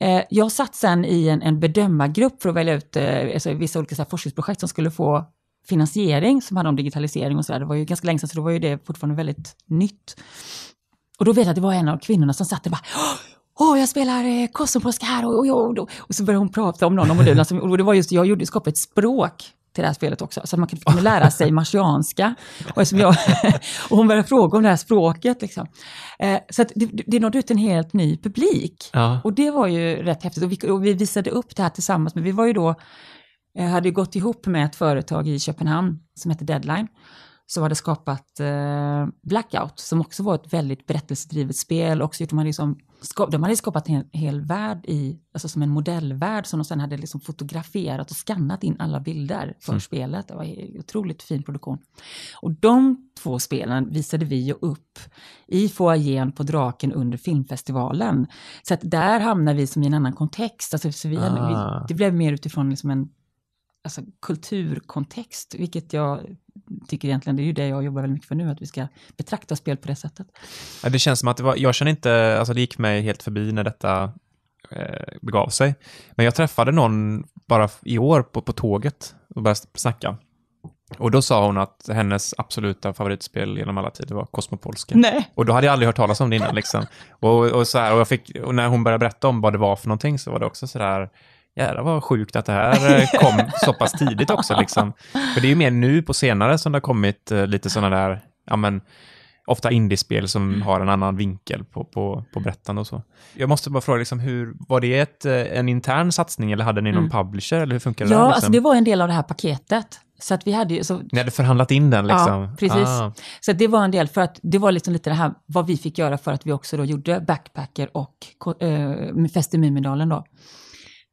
Eh, jag satt sen i en, en bedömargrupp för att välja ut eh, alltså, vissa olika så här, forskningsprojekt som skulle få finansiering som handlade om digitalisering och sådär. Det var ju ganska länge sedan, så då var ju det fortfarande väldigt nytt. Och då vet jag att det var en av kvinnorna som satt där och bara Åh, oh, jag spelar eh, kosmopoliska här och, och, och, och, och så började hon prata om någon av modulerna. och det var just, jag gjorde, skapade ett språk till det här spelet också, så att man kunde lära sig marsianska. Och, jag, och hon började fråga om det här språket. Liksom. Eh, så att det, det nådde ut en helt ny publik. Ja. Och det var ju rätt häftigt. Och vi, och vi, visade upp det här tillsammans, men vi var ju då, eh, hade gått ihop med ett företag i Köpenhamn som hette Deadline som hade skapat eh, Blackout, som också var ett väldigt berättelsedrivet spel. Också, de, hade liksom, de hade skapat en hel värld i, alltså som en modellvärld som de sen hade liksom fotograferat och skannat in alla bilder för mm. spelet. Det var en otroligt fin produktion. Och de två spelen visade vi ju upp i foajén på Draken under filmfestivalen. Så att där hamnade vi som i en annan kontext. Alltså, så vi, ah. vi, det blev mer utifrån liksom en alltså, kulturkontext, vilket jag tycker egentligen, det är ju det jag jobbar väldigt mycket för nu, att vi ska betrakta spel på det sättet. Ja, det känns som att det var, jag känner inte, alltså det gick mig helt förbi när detta eh, begav sig. Men jag träffade någon bara i år på, på tåget och började snacka. Och då sa hon att hennes absoluta favoritspel genom alla tider var Kosmopolska. Nej. Och då hade jag aldrig hört talas om det innan. Liksom. Och, och, så här, och, fick, och när hon började berätta om vad det var för någonting så var det också så där, jävlar vad sjukt att det här eh, kom så pass tidigt också. Liksom. För det är ju mer nu på senare som det har kommit eh, lite sådana där, ja men, ofta indiespel som mm. har en annan vinkel på, på, på berättande och så. Jag måste bara fråga, liksom, hur, var det ett, eh, en intern satsning eller hade ni någon mm. publisher? Eller hur funkar Ja, där, alltså, liksom? alltså, det var en del av det här paketet. Så att vi hade så... Ni hade förhandlat in den liksom? Ja, precis. Ah. Så det var en del, för att det var liksom lite det här vad vi fick göra för att vi också då gjorde Backpacker och äh, Fest i Mumindalen då.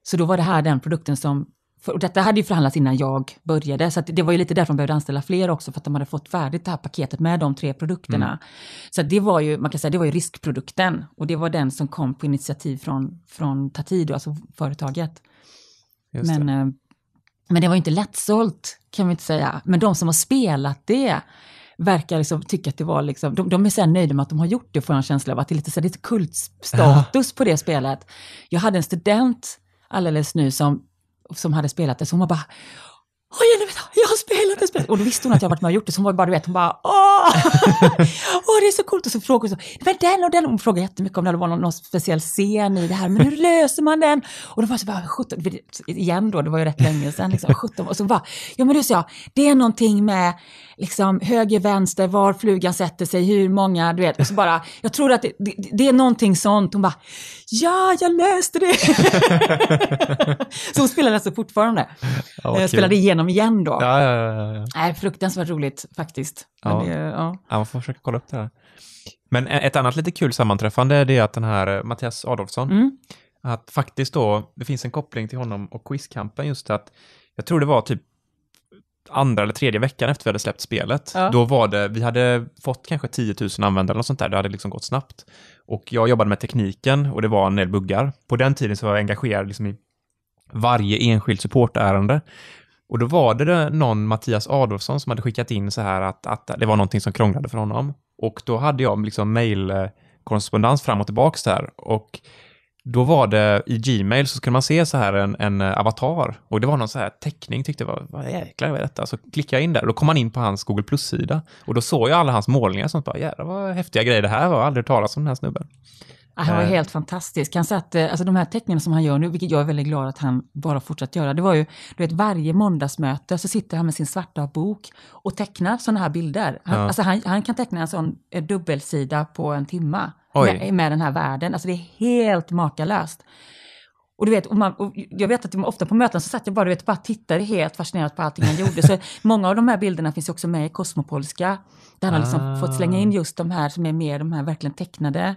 Så då var det här den produkten som, och detta hade ju förhandlats innan jag började, så det var ju lite därför de behövde anställa fler också, för att de hade fått färdigt det här paketet med de tre produkterna. Mm. Så det var ju, man kan säga, det var ju riskprodukten, och det var den som kom på initiativ från, från Tatido, alltså företaget. Just men, det. Eh, men det var ju inte lättsålt, kan vi inte säga. Men de som har spelat det, verkar liksom tycka att det var liksom, de, de är sen nöjda med att de har gjort det, får jag en känsla av. Att det är lite, så här, lite kultstatus på det spelet. Jag hade en student alldeles nu som, som hade spelat det, så hon var bara Oj, vänta, jag har spelat det spelet! Och då visste hon att jag varit med och gjort det, så hon var bara, du vet, hon bara åh! åh, det är så coolt! Och så frågade hon så, var den och den, hon frågade jättemycket om det var någon, någon speciell scen i det här, men hur löser man den? Och då var så bara, 17, igen då, det var ju rätt länge sedan, liksom, 17, och så bara, ja men du sa, det är någonting med liksom höger, vänster, var flugan sätter sig, hur många, du vet, och så bara, jag tror att det, det, det är någonting sånt, hon bara, ja, jag löste det! så hon spelade alltså fortfarande, ja, eh, spelade igenom igenom igen då. Ja, ja, ja. ja. Nej, äh, fruktansvärt roligt faktiskt. Ja. Det, ja. ja, man får försöka kolla upp det här. Men ett annat lite kul sammanträffande det är att den här eh, Mattias Adolfsson, mm. att faktiskt då, det finns en koppling till honom och Quizkampen just att, jag tror det var typ andra eller tredje veckan efter vi hade släppt spelet, ja. då var det, vi hade fått kanske 10 000 användare eller sånt där, det hade liksom gått snabbt. Och jag jobbade med tekniken och det var en del buggar. På den tiden så var jag engagerad liksom i varje enskilt supportärende. Och då var det någon, Mattias Adolfsson, som hade skickat in så här att, att det var någonting som krånglade för honom. Och då hade jag liksom mailkorrespondens fram och tillbaka där. Och då var det i Gmail så kunde man se så här en, en avatar och det var någon så här teckning tyckte jag var, vad jäklar är detta? Så klickade jag in där och då kom man in på hans Google Plus-sida och då såg jag alla hans målningar som bara, jädrar vad häftiga grejer det här var, jag har aldrig hört talas om den här snubben. Ah, han var eh. helt fantastisk. Han satte, alltså de här teckningarna som han gör nu, vilket jag är väldigt glad att han bara fortsatt göra, det var ju, du vet varje måndagsmöte så sitter han med sin svarta bok och tecknar sådana här bilder. Han, ja. alltså han, han, kan teckna en sån eh, dubbelsida på en timma med, med, den här världen. Alltså det är helt makalöst. Och du vet, och man, och jag vet att ofta på möten så satt jag bara, du vet, bara tittade helt fascinerat på allting han gjorde. Så många av de här bilderna finns också med i Kosmopolska, där han ah. liksom fått slänga in ah. just de här som är mer de här verkligen tecknade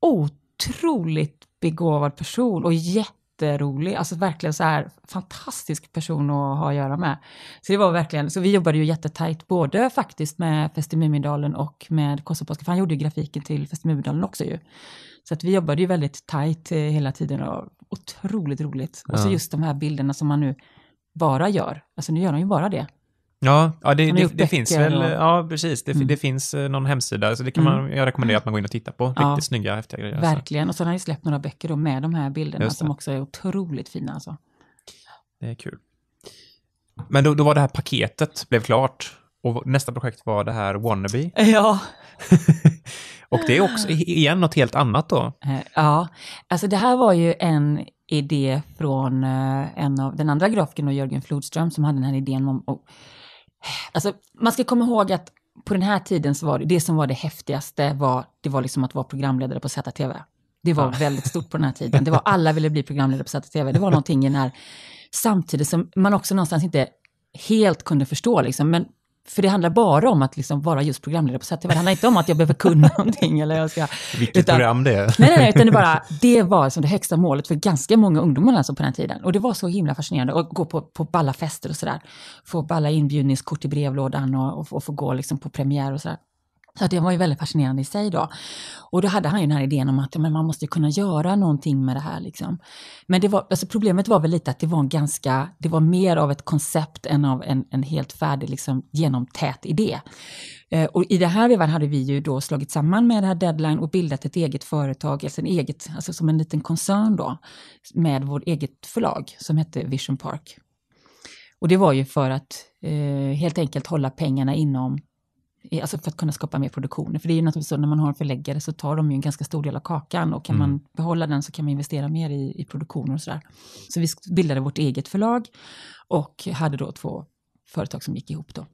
otroligt begåvad person och jätterolig, alltså verkligen så här fantastisk person att ha att göra med. Så det var verkligen, så vi jobbade ju jättetajt både faktiskt med Fest i Mumindalen och med Kosovopolska, för han gjorde ju grafiken till Fest i Mumindalen också ju. Så att vi jobbade ju väldigt tajt eh, hela tiden och otroligt roligt. Ja. Och så just de här bilderna som man nu bara gör, alltså nu gör de ju bara det. Ja, ja det, det, det finns väl, och... ja precis, det, mm. det finns eh, någon hemsida, så det kan man, mm. jag rekommenderar mm. att man går in och tittar på. Riktigt snygga, häftiga grejer. Alltså. Verkligen, alltså. och så har han ju släppt några böcker då med de här bilderna som också är otroligt fina alltså. Det är kul. Men då, då var det här paketet blev klart och nästa projekt var det här Wannabe. Ja. och det är också, igen, något helt annat då. Eh, ja, alltså det här var ju en idé från eh, en av den andra grafiken, och Jörgen Flodström, som hade den här idén om att Alltså, man ska komma ihåg att på den här tiden så var det, det som var det häftigaste var, det var liksom att vara programledare på ZTV. Det var ja. väldigt stort på den här tiden. Det var alla ville bli programledare på ZTV. Det var någonting i den här, samtidigt som man också någonstans inte helt kunde förstå liksom, men för det handlar bara om att liksom vara just programledare på Sativa. Det handlar inte om att jag behöver kunna någonting. Eller jag ska, Vilket utan, program det är. Nej, nej, utan det, bara, det var som det högsta målet för ganska många ungdomar alltså på den tiden. Och det var så himla fascinerande att gå på, på balla fester och sådär. Få balla inbjudningskort i brevlådan och, och, och få gå liksom på premiär och sådär. Så det var ju väldigt fascinerande i sig då. Och då hade han ju den här idén om att men man måste kunna göra någonting med det här. Liksom. Men det var, alltså problemet var väl lite att det var, en ganska, det var mer av ett koncept än av en, en helt färdig, liksom, genomtät idé. Eh, och i det här vevan hade vi ju då slagit samman med det här Deadline och bildat ett eget företag, alltså, en eget, alltså som en liten koncern då, med vårt eget förlag som hette Vision Park. Och det var ju för att eh, helt enkelt hålla pengarna inom alltså för att kunna skapa mer produktioner. För det är ju naturligtvis så när man har en förläggare så tar de ju en ganska stor del av kakan och kan mm. man behålla den så kan man investera mer i, i produktioner och sådär. Så vi bildade vårt eget förlag och hade då två företag som gick ihop då.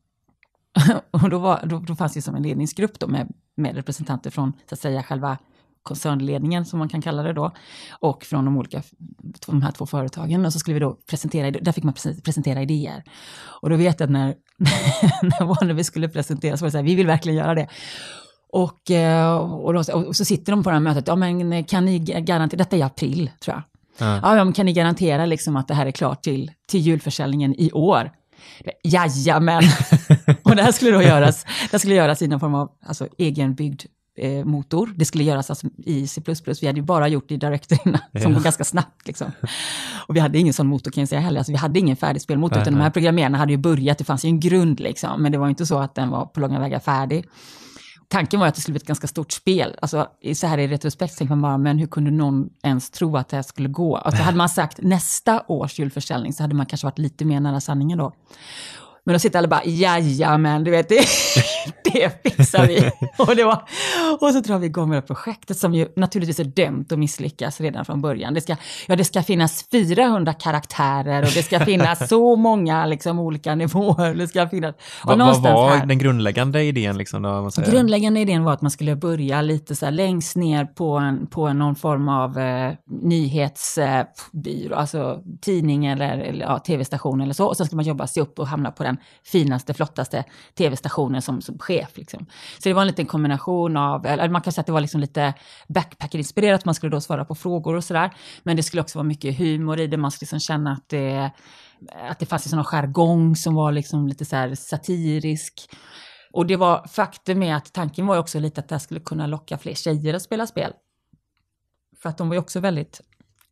och då, var, då, då fanns det som en ledningsgrupp då med, med representanter från så att säga själva koncernledningen, som man kan kalla det då, och från de olika, de här två företagen. Och så skulle vi då presentera, där fick man presentera idéer. Och då vet jag att när, när vi skulle presentera så var det så här, vi vill verkligen göra det. Och, eh, och, då, och, så sitter de på det här mötet, ja men eh, kan ni garantera, detta är i april tror jag. Mm. Ja, men kan ni garantera liksom att det här är klart till, till julförsäljningen i år? Jajamän! och det här skulle då göras, det skulle göras i någon form av alltså, egenbyggd Eh, motor. Det skulle göras alltså i C++, vi hade ju bara gjort det i Director innan, ja. som går ganska snabbt. Liksom. Och vi hade ingen sån motor kan jag säga heller, alltså, vi hade ingen färdig spelmotor, utan nej. de här programmerarna hade ju börjat, det fanns ju en grund liksom, men det var inte så att den var på långa vägar färdig. Tanken var att det skulle bli ett ganska stort spel. Alltså, så här i retrospekt tänker man bara, men hur kunde någon ens tro att det här skulle gå? Alltså, hade man sagt nästa års julförsäljning så hade man kanske varit lite mer nära sanningen då. Men då sitter alla bara, jajamän, du vet, det, det fixar vi. och, det var, och så drar vi igång med det projektet som ju naturligtvis är dömt att misslyckas redan från början. Det ska, ja, det ska finnas 400 karaktärer och det ska finnas så många liksom, olika nivåer. Det ska finnas, vad, vad var här, den grundläggande idén? Liksom, då, grundläggande idén var att man skulle börja lite så här längst ner på, en, på någon form av eh, nyhetsbyrå, eh, alltså tidning eller, eller ja, tv-station eller så. Och sen ska man jobba sig upp och hamna på den den finaste, flottaste tv-stationen som, som chef. Liksom. Så det var en liten kombination av, eller man kan säga att det var liksom lite backpacker-inspirerat, man skulle då svara på frågor och sådär. Men det skulle också vara mycket humor i det, man skulle liksom känna att det, att det fanns en sån jargong som var liksom lite så här satirisk. Och det var faktum med att tanken var ju också lite att det här skulle kunna locka fler tjejer att spela spel. För att de var ju också väldigt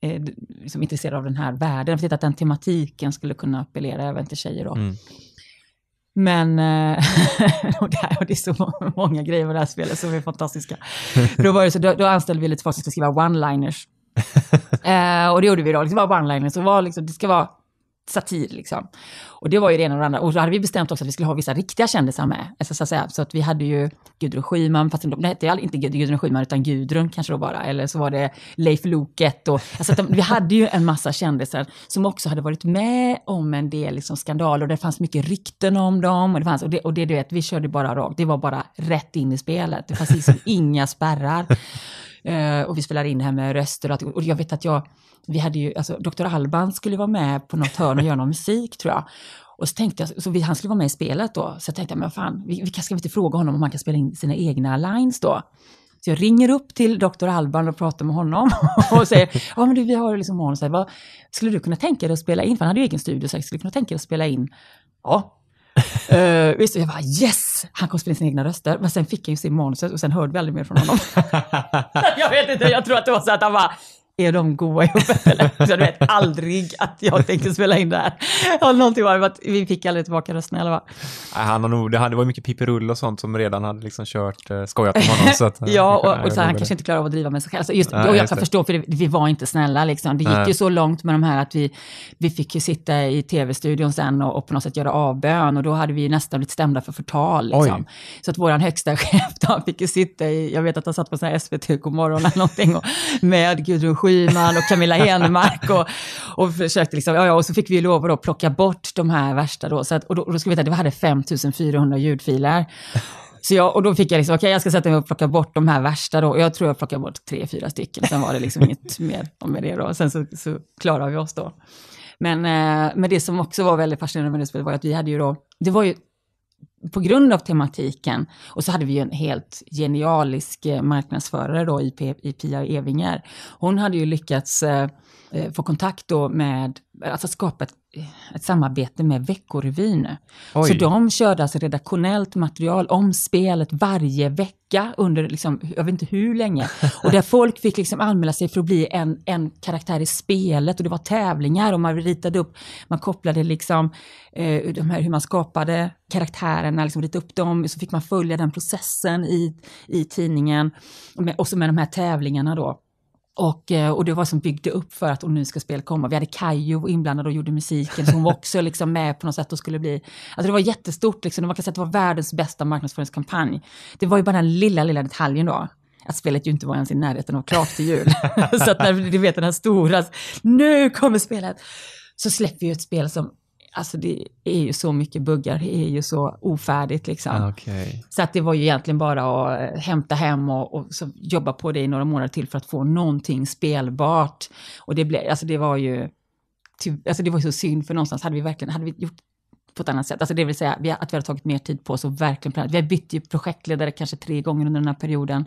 eh, liksom intresserade av den här världen. Jag att den tematiken skulle kunna appellera även till tjejer. Då. Mm. Men, eh, och det, är så många grejer med det här spelet som är fantastiska. Då, var det så, då, då anställde vi lite folk som skulle skriva one-liners. eh, och det gjorde vi då, liksom bara one-liners. Det, var liksom, det ska vara satir liksom. Och det var ju det ena och det andra. Och så hade vi bestämt också att vi skulle ha vissa riktiga kändisar med. Alltså, så, att säga. så att vi hade ju Gudrun Schyman, fast det hette ju inte Gudrun Schyman utan Gudrun kanske då bara. Eller så var det Leif Loket och... Alltså de, vi hade ju en massa kändisar som också hade varit med om en del liksom, skandaler. det fanns mycket rykten om dem. Och det, fanns, och det, och det du vet, vi körde bara rakt. Det var bara rätt in i spelet. Det fanns liksom inga spärrar. Eh, och vi spelade in det här med röster och, allt, och jag vet att jag, vi hade ju, alltså Dr. Alban skulle vara med på något hörn och göra någon musik tror jag. Och så tänkte jag, så vi, han skulle vara med i spelet då, så jag tänkte, men vad fan, vi, vi kanske inte fråga honom om han kan spela in sina egna lines då. Så jag ringer upp till Dr. Alban och pratar med honom och säger, ja men du, vi har liksom manus här, vad skulle du kunna tänka dig att spela in? För han hade ju egen studio, så jag skulle kunna tänka dig att spela in, ja, uh, visst, jag bara yes! Han kom spela sina egna röster. Men sen fick han ju se manuset och sen hörde vi aldrig mer från honom. jag vet inte, jag tror att det var så att han bara är de goa i eller? Så du vet aldrig att jag tänkte spela in det här. någonting var att vi fick aldrig tillbaka rösten eller vad? Han har nog, det, han, det var mycket piperull och sånt som redan hade liksom kört, eh, skojat med honom. Så att, eh, ja, och, och, så han kanske inte klarar av att driva med sig själv. Alltså just, Nej, och jag kan just förstå, för det, vi var inte snälla liksom. Det gick Nej. ju så långt med de här att vi, vi fick ju sitta i tv-studion sen och, och på något sätt göra avbön och då hade vi nästan blivit stämda för förtal. Liksom. Så att vår högsta chef, han fick ju sitta i, jag vet att han satt på sån här SVT Godmorgon eller någonting, och med Gudrun Schyman Schyman och Camilla Henemark och, och försökte liksom, ja, ja, och så fick vi ju lov att plocka bort de här värsta då. Så att, och då, och då ska vi veta att vi hade 5400 ljudfiler. Så jag, och då fick jag liksom, okej okay, jag ska sätta mig och plocka bort de här värsta då. Och jag tror jag plockade bort tre, fyra stycken. Sen var det liksom inget mer med det då. Sen så, så klarade vi oss då. Men, eh, men det som också var väldigt fascinerande med det spelet var att vi hade ju då, det var ju på grund av tematiken. Och så hade vi ju en helt genialisk eh, marknadsförare då i, Pia Evinger. Hon hade ju lyckats eh, eh, få kontakt då med alltså skapa ett, ett samarbete med Veckorevyn. Oj. Så de körde alltså redaktionellt material om spelet varje vecka under, liksom, jag vet inte hur länge. Och där folk fick liksom anmäla sig för att bli en, en karaktär i spelet och det var tävlingar och man ritade upp, man kopplade liksom eh, de här, hur man skapade karaktärerna, liksom rita upp dem, så fick man följa den processen i, i tidningen. och så med de här tävlingarna då. Och, eh, och det var som byggde upp för att och nu ska spelet komma. Vi hade Kayo inblandad och gjorde musiken, så hon var också liksom med på något sätt och skulle bli... Alltså det var jättestort, liksom. man kan säga att det var världens bästa marknadsföringskampanj. Det var ju bara den lilla, lilla detaljen då att spelet ju inte var ens i närheten av klart till jul. så att när du vet den här stora, nu kommer spelet! Så släpper vi ett spel som alltså det är ju så mycket buggar, det är ju så ofärdigt liksom. Ah, okay. Så att det var ju egentligen bara att eh, hämta hem och, och jobba på det i några månader till för att få någonting spelbart. Och det, ble, alltså det var ju alltså det var så synd, för någonstans hade vi verkligen hade vi gjort på ett annat sätt. Alltså det vill säga att vi hade tagit mer tid på oss och verkligen planerat. Vi har bytt ju projektledare kanske tre gånger under den här perioden.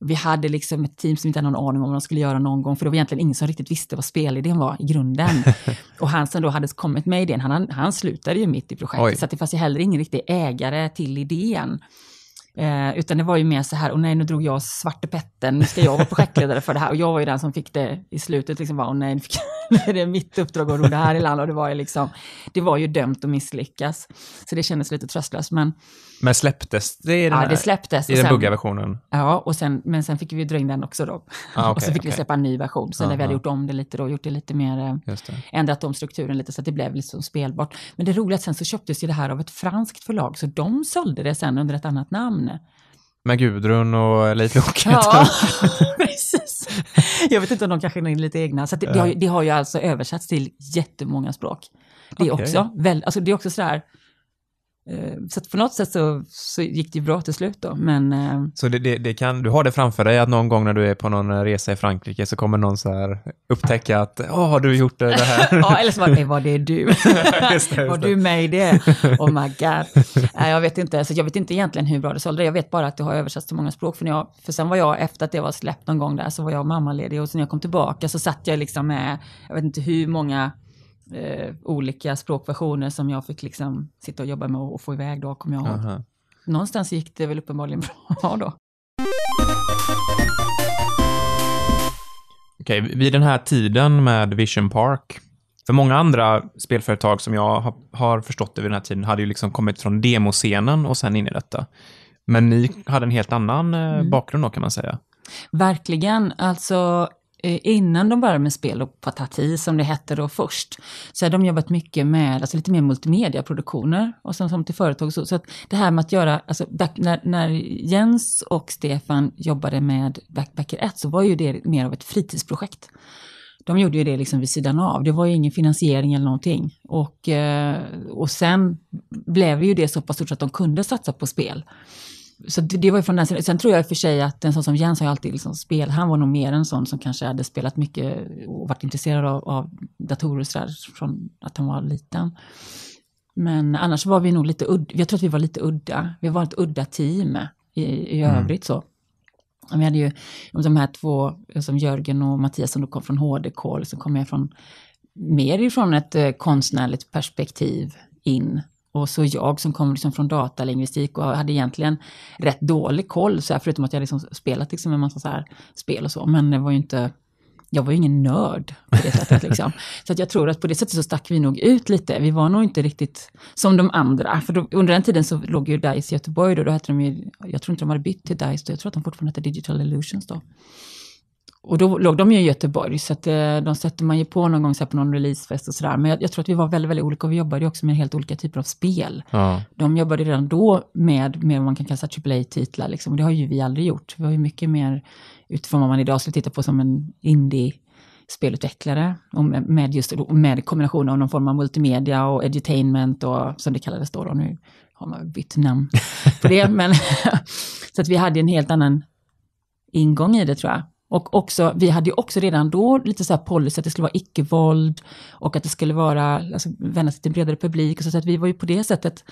Vi hade liksom ett team som inte hade någon aning om vad de skulle göra någon gång, för det var egentligen ingen som riktigt visste vad spelidén var i grunden. och han som då hade kommit med idén, han, han slutade ju mitt i projektet, Oj. så det fanns ju heller ingen riktig ägare till idén. Eh, utan det var ju mer så här, och nej nu drog jag Svarte Petten, nu ska jag vara projektledare för det här. Och jag var ju den som fick det i slutet, liksom bara, och nej, fick, det är mitt uppdrag att ro det här i land. Och det var ju liksom, det var ju dömt att misslyckas. Så det kändes lite tröstlöst. Men, men släpptes det i den, ja, här, det släpptes, i den buggiga versionen? Ja, och sen, men sen fick vi ju dra in den också då. Ah, okay, och så fick okay. vi släppa en ny version. Sen ah, när vi hade ah. gjort om det lite då, gjort det lite mer, eh, det. ändrat om strukturen lite så att det blev liksom spelbart. Men det roliga är att sen så köptes ju det här av ett franskt förlag, så de sålde det sen under ett annat namn. Med Gudrun och Leif Loket. Ja, precis. Jag vet inte om de kanske är lite egna. Så det, det, har, det, har, ju alltså översatts till jättemånga språk. Det är okay. också, väl, alltså det är också sådär, Eh, så att på något sätt så, så gick det ju bra till slut då, men... Eh, så det, det, det, kan, du har det framför dig att någon gång när du är på någon eh, resa i Frankrike så kommer någon så här upptäcka att åh, har du gjort det här? ja, eller så bara, nej, var det du? just det, just var du med i det? Oh my god. Nej, jag vet inte, så jag vet inte egentligen hur bra det sålde. Jag vet bara att det har översatts till många språk, för, när jag, för sen var jag, efter att det var släppt någon gång där, så var jag mammaledig och sen när jag kom tillbaka så satt jag liksom med, jag vet inte hur många eh, olika språkversioner som jag fick liksom sitta och jobba med och, få iväg då, kommer jag ihåg. Aha. Någonstans gick det väl uppenbarligen bra då. Okej, okay, vid den här tiden med Vision Park, för många andra spelföretag som jag har förstått det vid den här tiden hade ju liksom kommit från demoscenen och sen in i detta. Men ni hade en helt annan eh, mm. bakgrund då kan man säga. Verkligen, alltså Eh, innan de började med spel och patati som det hette då först, så hade de jobbat mycket med alltså lite mer multimediaproduktioner och sen som till företag. Så, så att det här med att göra, alltså back, när, när, Jens och Stefan jobbade med Backpacker 1 så var ju det mer av ett fritidsprojekt. De gjorde ju det liksom vid sidan av, det var ju ingen finansiering eller någonting. Och, eh, och sen blev ju det så pass stort så att de kunde satsa på spel så det, var ju från den sidan. Sen tror jag för sig att en sån som Jens har ju alltid liksom spel. Han var nog mer en sån som kanske hade spelat mycket och varit intresserad av, av datorer och sådär från att han var liten. Men annars var vi nog lite udda. Jag tror att vi var lite udda. Vi var ett udda team i, i mm. övrigt mm. så. Vi hade ju de här två, som Jörgen och Mattias som då kom från HDK, som liksom kom jag från mer ifrån ett eh, konstnärligt perspektiv in och så jag som kom liksom från datalingvistik och hade egentligen rätt dålig koll, så här, förutom att jag liksom spelat liksom en massa så här spel och så, men det var ju inte jag var ju ingen nörd på det sättet. Liksom. Så att jag tror att på det sättet så stack vi nog ut lite. Vi var nog inte riktigt som de andra. För då, under den tiden så låg ju DICE i Göteborg då, då hette de ju, jag tror inte de hade bytt till DICE då, jag tror att de fortfarande hette Digital Illusions då. Och då låg de ju i Göteborg, så att, eh, de sätter man ju på någon gång så på någon releasefest och sådär. Men jag, jag, tror att vi var väldigt, väldigt olika och vi jobbade ju också med helt olika typer av spel. Ja. De jobbade redan då med, med vad man kan kalla AAA-titlar, liksom. och det har ju vi aldrig gjort. Vi har ju mycket mer utifrån vad man idag skulle titta på som en indie spelutvecklare och med, just, med kombination av någon form av multimedia och edutainment och som det kallades då, då nu har man bytt namn på det. men, så att vi hade en helt annan ingång i det tror jag. Och också, vi hade ju också redan då lite så här policy att det skulle vara icke-våld och att det skulle vara, alltså, vända sig till en bredare publik. Och så, så att vi var ju på det sättet,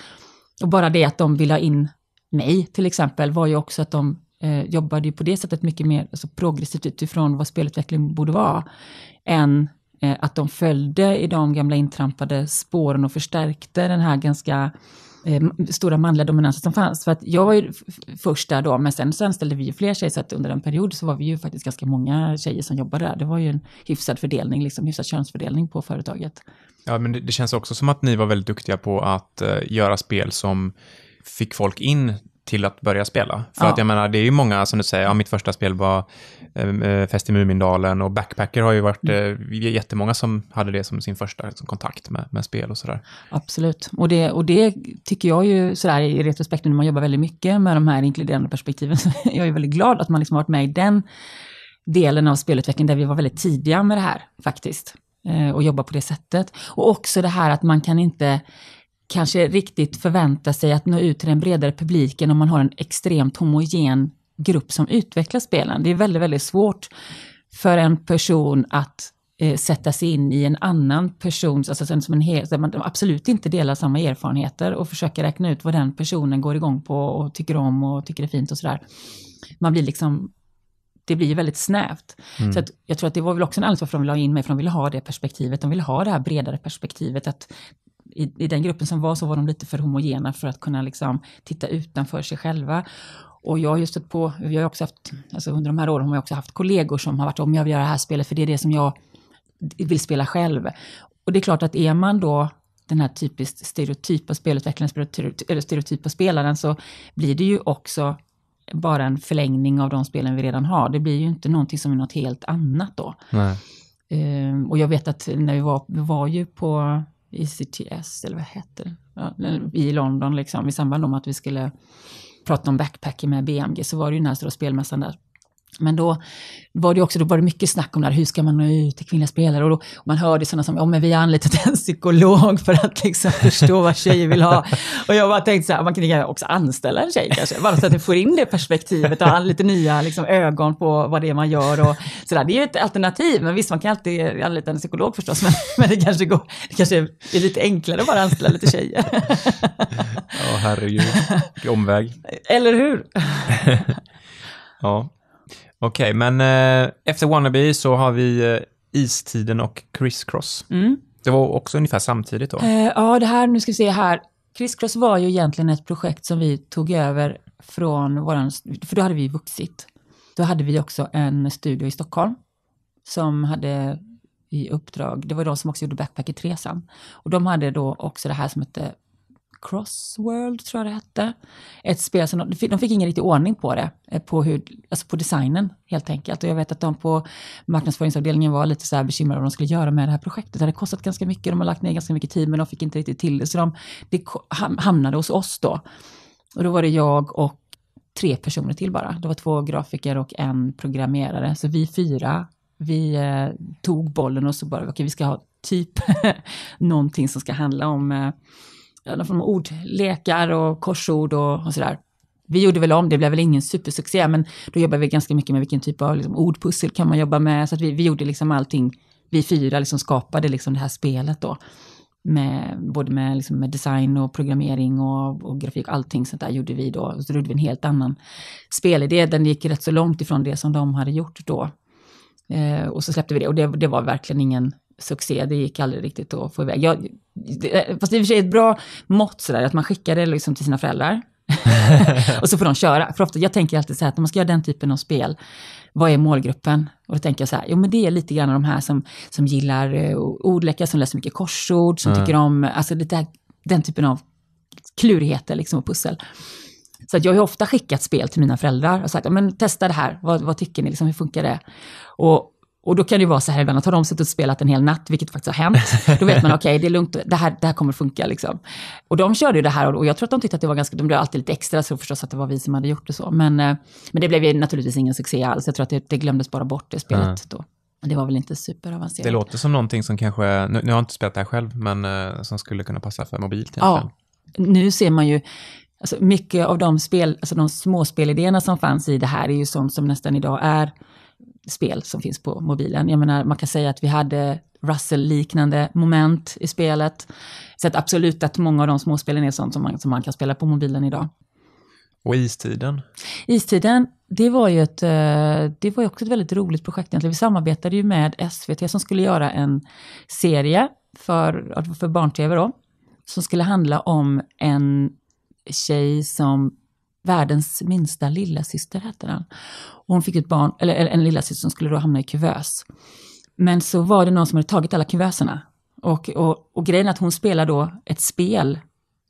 och bara det att de ville ha in mig till exempel var ju också att de eh, jobbade ju på det sättet mycket mer alltså, progressivt utifrån vad spelutveckling borde vara, än eh, att de följde i de gamla intrampade spåren och förstärkte den här ganska Eh, stora manliga dominansen som fanns. För att jag var ju först där då, men sen så anställde vi ju fler tjejer, så att under en period så var vi ju faktiskt ganska många tjejer som jobbade där. Det var ju en hyfsad fördelning, liksom hyfsad könsfördelning på företaget. Ja, men det, det känns också som att ni var väldigt duktiga på att eh, göra spel som fick folk in till att börja spela. För ja. att jag menar, det är ju många som du säger, ja, mitt första spel var Eh, eh, Fest i Mumindalen och Backpacker har ju varit eh, jättemånga som hade det som sin första liksom, kontakt med, med spel och sådär. Absolut, och det, och det tycker jag ju sådär i retrospekt när man jobbar väldigt mycket med de här inkluderande perspektiven, så jag är väldigt glad att man liksom har varit med i den delen av spelutvecklingen där vi var väldigt tidiga med det här faktiskt eh, och jobba på det sättet. Och också det här att man kan inte kanske riktigt förvänta sig att nå ut till den bredare publiken om man har en extremt homogen grupp som utvecklar spelen. Det är väldigt, väldigt svårt för en person att eh, sätta sig in i en annan persons, alltså som en hel, där man absolut inte delar samma erfarenheter och försöka räkna ut vad den personen går igång på och tycker om och tycker är fint och sådär. Man blir liksom det blir väldigt snävt. Mm. Så jag tror att det var väl också en anledning varför de ville ha in mig, för de ville ha det perspektivet, de ville ha det här bredare perspektivet. Att i, i, den gruppen som var så var de lite för homogena för att kunna liksom titta utanför sig själva. Och jag har ju stött på, jag har också haft, alltså under de här åren har jag också haft kollegor som har varit om jag vill göra det här spelet för det är det som jag vill spela själv. Och det är klart att är man då den här typiskt stereotypa spelutvecklaren, eller stereotypa spelaren, så blir det ju också bara en förlängning av de spelen vi redan har. Det blir ju inte någonting som är något helt annat då. Um, och jag vet att när vi var, vi var ju på ICTS, e eller vad heter det, ja, i London liksom, i samband med att vi skulle pratade om backpacking med BMG så var det ju den här stora spelmässan där men då var det också, då var det mycket snack om det här, hur ska man nå ut till kvinnliga spelare? Och, då, och man hörde sådana som, ja men vi har anlitat en psykolog för att liksom förstå vad tjejer vill ha. Och jag bara tänkte så här, man kan också anställa en tjej kanske, bara så att du får in det perspektivet och lite nya liksom, ögon på vad det är man gör och sådär. Det är ju ett alternativ, men visst man kan alltid anlita en psykolog förstås, men, men det kanske går, det kanske är lite enklare att bara anställa lite tjejer. Ja, herregud, omväg. Eller hur? Ja. Okej, okay, men eh, efter Wannabe så har vi eh, Istiden och Criss Cross. Mm. Det var också ungefär samtidigt då? Eh, ja, det här, nu ska vi se här. Criss Cross var ju egentligen ett projekt som vi tog över från våran, för då hade vi vuxit. Då hade vi också en studio i Stockholm som hade i uppdrag, det var de som också gjorde Backpacker 3 sen. Och de hade då också det här som hette Crossworld tror jag det hette. Ett spel som de, de fick, ingen riktig ordning på det, eh, på, hur, alltså på designen helt enkelt. Och jag vet att de på marknadsföringsavdelningen var lite så här bekymrade vad de skulle göra med det här projektet. Det hade kostat ganska mycket, de har lagt ner ganska mycket tid, men de fick inte riktigt till det. Så de, det hamnade hos oss då. Och då var det jag och tre personer till bara. Det var två grafiker och en programmerare. Så vi fyra, vi eh, tog bollen och så bara, okej okay, vi ska ha typ någonting som ska handla om eh, någon form av ordlekar och korsord och, och sådär. Vi gjorde väl om, det blev väl ingen supersuccé, men då jobbade vi ganska mycket med vilken typ av liksom, ordpussel kan man jobba med. Så att vi, vi gjorde liksom allting, vi fyra liksom skapade liksom det här spelet då. Med, både med, liksom, med design och programmering och, och grafik, allting sånt där gjorde vi då. Så gjorde vi en helt annan spelidé, den gick rätt så långt ifrån det som de hade gjort då. Eh, och så släppte vi det och det, det var verkligen ingen succé, det gick aldrig riktigt att få iväg. Jag, det, fast i och för sig ett bra mått sådär, att man skickar det liksom till sina föräldrar. och så får de köra. För ofta, jag tänker alltid så här, att när man ska göra den typen av spel, vad är målgruppen? Och då tänker jag så här, jo men det är lite grann de här som, som gillar eh, ordlekar, som läser mycket korsord, som mm. tycker om, alltså det här, den typen av klurigheter liksom och pussel. Så att jag har ju ofta skickat spel till mina föräldrar och sagt, men testa det här, vad, vad tycker ni, liksom, hur funkar det? Och, och då kan det vara så här ibland, att har de suttit och spelat en hel natt, vilket faktiskt har hänt, då vet man okej, okay, det är lugnt, det här, det här kommer funka liksom. Och de körde ju det här och jag tror att de tyckte att det var ganska, de blev alltid lite extra så förstås att det var vi som hade gjort det så. Men, eh, men det blev ju naturligtvis ingen succé alls, jag tror att det, det glömdes bara bort det spelet mm. då. det var väl inte superavancerat. Det låter som någonting som kanske, nu, nu har jag inte spelat det här själv, men eh, som skulle kunna passa för mobilt egentligen. Ja, nu ser man ju Alltså mycket av de, spel, alltså de småspelidéerna som fanns i det här är ju sånt som nästan idag är spel som finns på mobilen. Jag menar, man kan säga att vi hade Russell-liknande moment i spelet. Så att absolut att många av de småspelen är sånt som man, som man kan spela på mobilen idag. Och istiden? Istiden, det var ju ett, eh, det var också ett väldigt roligt projekt egentligen. Vi samarbetade ju med SVT som skulle göra en serie för, för barn-tv då, som skulle handla om en tjej som Världens minsta lillasyster hette den. Och hon fick ett barn, eller en lillasyster som skulle då hamna i kuvös. Men så var det någon som hade tagit alla kuvöserna. Och, och, och grejen är att hon spelar då ett spel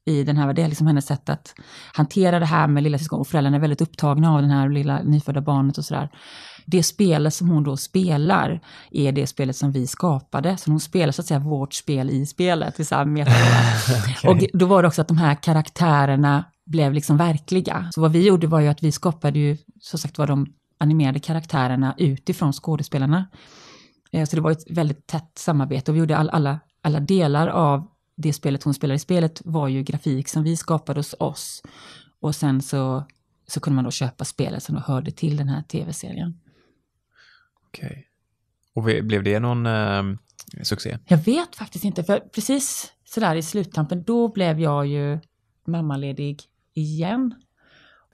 i den här, det är liksom hennes sätt att hantera det här med lillasyskon. och föräldrarna är väldigt upptagna av det här lilla nyfödda barnet och sådär. Det spelet som hon då spelar är det spelet som vi skapade, så hon spelar så att säga vårt spel i spelet. I okay. Och då var det också att de här karaktärerna blev liksom verkliga. Så vad vi gjorde var ju att vi skapade ju, som sagt var, de animerade karaktärerna utifrån skådespelarna. Eh, så det var ett väldigt tätt samarbete och vi gjorde all, alla, alla delar av det spelet hon spelade i spelet var ju grafik som vi skapade hos oss. Och sen så, så kunde man då köpa spelet som då hörde till den här tv-serien. Okej. Okay. Och blev det någon eh, succé? Jag vet faktiskt inte, för precis sådär i sluttampen, då blev jag ju mammaledig igen.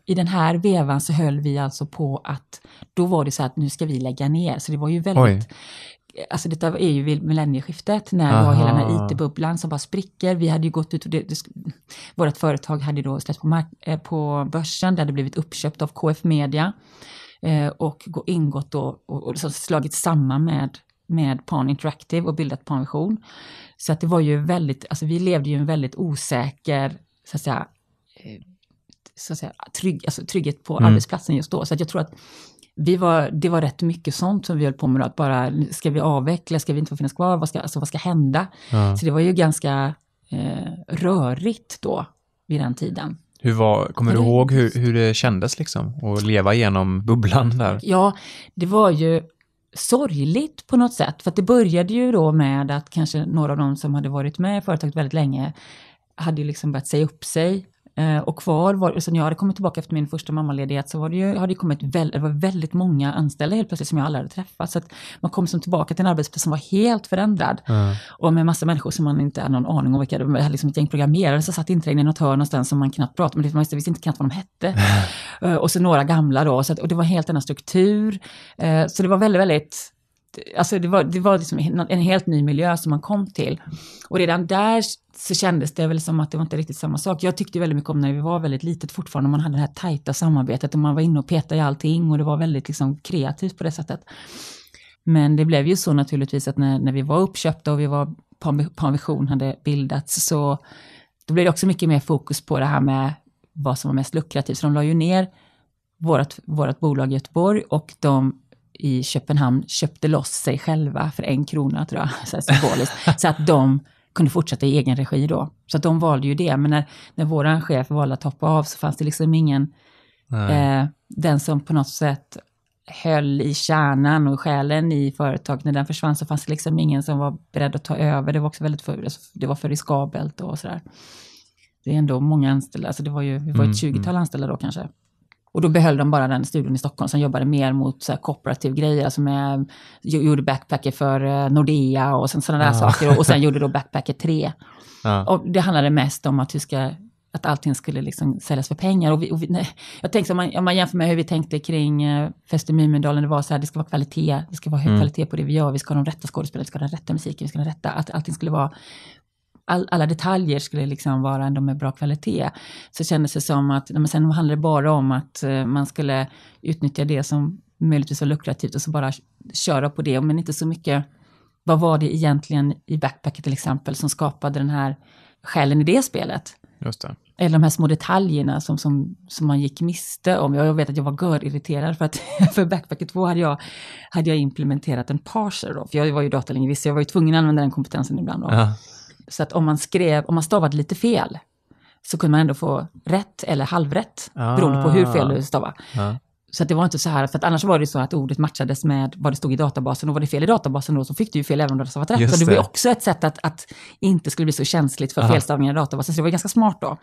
I den här vevan så höll vi alltså på att, då var det så att nu ska vi lägga ner, så det var ju väldigt, Oj alltså detta är ju vid millennieskiftet när Aha. det var hela den här IT-bubblan som bara spricker. Vi hade ju gått ut och det, det, vårt företag hade då släppt på, mark- eh, på börsen, det hade blivit uppköpt av KF Media eh, och ingått då och, och slagit samman med med Pan Interactive och bildat Panvision. Så att det var ju väldigt, alltså vi levde ju en väldigt osäker, så att säga, eh, så att säga, trygg, alltså trygghet på mm. arbetsplatsen just då. Så jag tror att vi var, det var rätt mycket sånt som vi höll på med. Då, att bara, ska vi avveckla? Ska vi inte få finnas kvar? Vad ska, alltså, vad ska hända? Ja. Så det var ju ganska eh, rörigt då, vid den tiden. Hur var, kommer du ihåg hur, hur det kändes liksom, att leva igenom bubblan där? Ja, det var ju sorgligt på något sätt. För att det började ju då med att kanske några av de som hade varit med i företaget väldigt länge hade ju liksom börjat säga upp sig Eh, och kvar var, sen jag hade kommit tillbaka efter min första mammaledighet så var det ju, hade kommit väl, det var väldigt många anställda helt plötsligt som jag aldrig hade träffat. Så att man kom som tillbaka till en arbetsplats som var helt förändrad. Mm. Och med massa människor som man inte hade någon aning om vilka det var. Liksom ett gäng programmerare som satt inträngda i något hörn någonstans som man knappt pratade med. Man visste inte knappt vad de hette. Mm. och så några gamla då. Så att, och det var helt annan struktur. Eh, så det var väldigt, väldigt alltså det var, det var liksom en helt ny miljö som man kom till. Och redan där så kändes det väl som att det var inte riktigt samma sak. Jag tyckte väldigt mycket om när vi var väldigt litet fortfarande, man hade det här tajta samarbetet och man var inne och petade i allting och det var väldigt liksom kreativt på det sättet. Men det blev ju så naturligtvis att när, när vi var uppköpta och vi var på vision hade bildats så då blev det också mycket mer fokus på det här med vad som var mest lukrativt. Så de la ju ner vårt, vårt bolag i Göteborg och de i Köpenhamn köpte loss sig själva för en krona, tror jag, så, symboliskt, så att de kunde fortsätta i egen regi då. Så att de valde ju det, men när, när vår chef valde att hoppa av så fanns det liksom ingen, eh, den som på något sätt höll i kärnan och själen i företaget, när den försvann så fanns det liksom ingen som var beredd att ta över. Det var också väldigt för, det var för riskabelt och sådär. Det är ändå många anställda, alltså det var ju, vi var ett 20-tal mm, mm. anställda då kanske. Och då behöll de bara den studion i Stockholm som jobbade mer mot så här, kooperativ grejer, alltså gjorde backpacker för eh, Nordea och sådana där saker. Och, sen gjorde då Backpacker 3. Ja. Och det handlade mest om att hur ska att allting skulle liksom säljas för pengar. Och vi, och vi, nej, jag tänkte, om man, om man jämför med hur vi tänkte kring eh, Fester Mumindalen, det var så här, det ska vara kvalitet, det ska vara hög mm. kvalitet på det vi gör, vi ska ha de rätta skådespelarna, vi ska ha den rätta musiken, vi ska ha den rätta, att allting skulle vara all, alla detaljer skulle liksom vara ändå med bra kvalitet. Så kändes det som att, men sen handlade det bara om att eh, man skulle utnyttja det som möjligtvis var lukrativt och så bara köra på det, men inte så mycket vad var det egentligen i backpacket till exempel som skapade den här själen i det spelet? Just det. Eller de här små detaljerna som, som, som man gick miste om. Jag, vet att jag var görirriterad för att för Backpacker 2 hade jag, hade jag implementerat en parser då, för jag var ju datalingvist, så jag var ju tvungen att använda den kompetensen ibland. Då. Ja. Så att om man skrev, om man stavade lite fel, så kunde man ändå få rätt eller halvrätt, ah. beroende på hur fel ah. du stavade. Ah. Så det var inte så här, för annars var det så att ordet matchades med vad det stod i databasen och var det fel i databasen då så fick du ju fel även om det hade varit rätt. så det var också ett sätt att, att inte skulle bli så känsligt för Aha. felstavningar i databasen, så det var ganska smart då.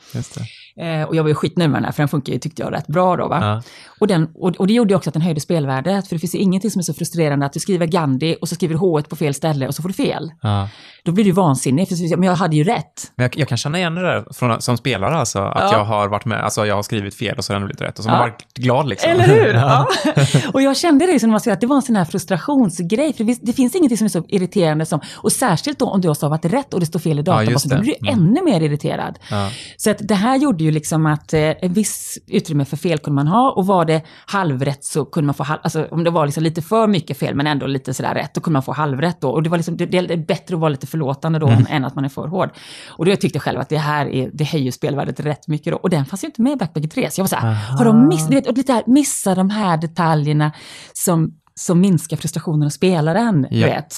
Eh, och jag var ju skitnöjd med den här, för den funkar ju, tyckte jag, rätt bra då. Va? Ja. Och, den, och, och, det gjorde ju också att den höjde spelvärdet, för det finns ju ingenting som är så frustrerande att du skriver Gandhi och så skriver du H 1 på fel ställe och så får du fel. Ja. Då blir du vansinnig, för, men jag hade ju rätt. Men jag, jag kan känna igen det där från, som spelare alltså, att ja. jag har varit med, alltså jag har skrivit fel och så har den blivit rätt och så har man varit glad liksom. Eller hur? hur? Ja. och jag kände det som man säger, att det var en sån här frustrationsgrej. För det finns ingenting som är så irriterande som, och särskilt då om du har stavat rätt och det står fel i databasen, ja, alltså, då blir du mm. ännu mer irriterad. Ja. Så att det här gjorde ju liksom att eh, en viss utrymme för fel kunde man ha och var det halvrätt så kunde man få, halv, alltså om det var liksom lite för mycket fel men ändå lite sådär rätt, då kunde man få halvrätt då. Och det var liksom, det, det är bättre att vara lite förlåtande då mm. än att man är för hård. Och då jag tyckte själv att det här är, det höjer spelvärdet rätt mycket då. Och den fanns ju inte med i Backpacker 3, så jag var såhär, har de missat, du vet, och lite här, missat fixa de här detaljerna som, som minskar frustrationen hos spelaren. Ja. Vet.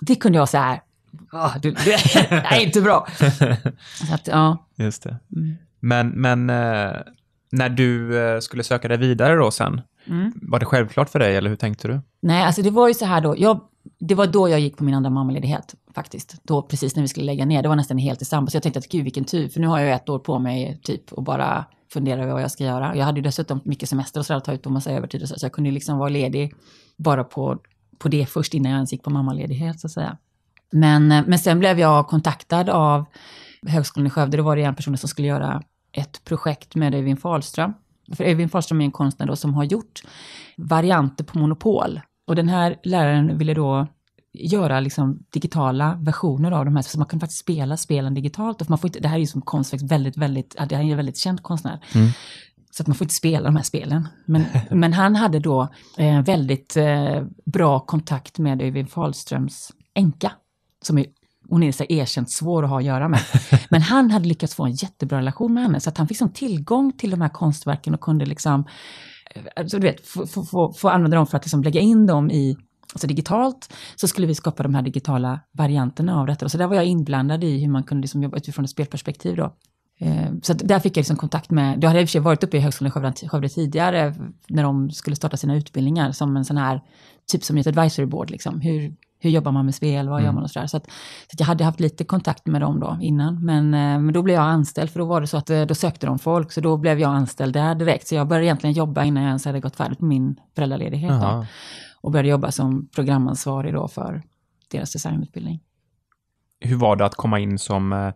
Det kunde jag säga, ah, du, det är inte bra. Så att, ja. Just det. Mm. Men, men eh, när du eh, skulle söka dig vidare då sen, mm. var det självklart för dig eller hur tänkte du? Nej, alltså det var ju så här då, jag, det var då jag gick på min andra mammaledighet faktiskt. Då precis när vi skulle lägga ner, det var nästan helt i samband, Så jag tänkte att gud vilken tur, för nu har jag ett år på mig typ och bara fundera över vad jag ska göra. Jag hade ju dessutom mycket semester och så sådär, ta ut en massa övertid och så, så jag kunde liksom vara ledig bara på, på det först innan jag ens gick på mammaledighet så att säga. Men, eh, men sen blev jag kontaktad av Högskolan i Skövde, då var det en person som skulle göra ett projekt med Öyvind Fahlström. För Öyvind Fahlström är en konstnär då som har gjort varianter på Monopol. Och den här läraren ville då göra liksom digitala versioner av de här, så man kan faktiskt spela spelen digitalt. Och man får inte, det här är ju som konstverk, väldigt, väldigt, det här är en väldigt känd konstnär. Mm. Så att man får inte spela de här spelen. Men, men han hade då eh, väldigt eh, bra kontakt med Öyvind Fahlströms änka, som är hon är så erkänt svår att ha att göra med. Men han hade lyckats få en jättebra relation med henne, så att han fick som tillgång till de här konstverken och kunde liksom, eh, alltså, du vet, få, få, få, få använda dem för att liksom lägga in dem i alltså digitalt, så skulle vi skapa de här digitala varianterna av detta. Så där var jag inblandad i hur man kunde liksom jobba utifrån ett spelperspektiv då. Eh, så där fick jag liksom kontakt med, då hade i och för sig varit uppe i Högskolan i Skövde tidigare när de skulle starta sina utbildningar som en sån här, typ som ett advisory board liksom. Hur, hur jobbar man med spel, vad gör mm. man och sådär. Så, att, så att jag hade haft lite kontakt med dem då innan. Men, eh, men då blev jag anställd, för då var det så att eh, då sökte de folk, så då blev jag anställd där direkt. Så jag började egentligen jobba innan jag ens hade gått färdigt med min föräldraledighet och började jobba som programansvarig då för deras designutbildning. Hur var det att komma in som... Eh,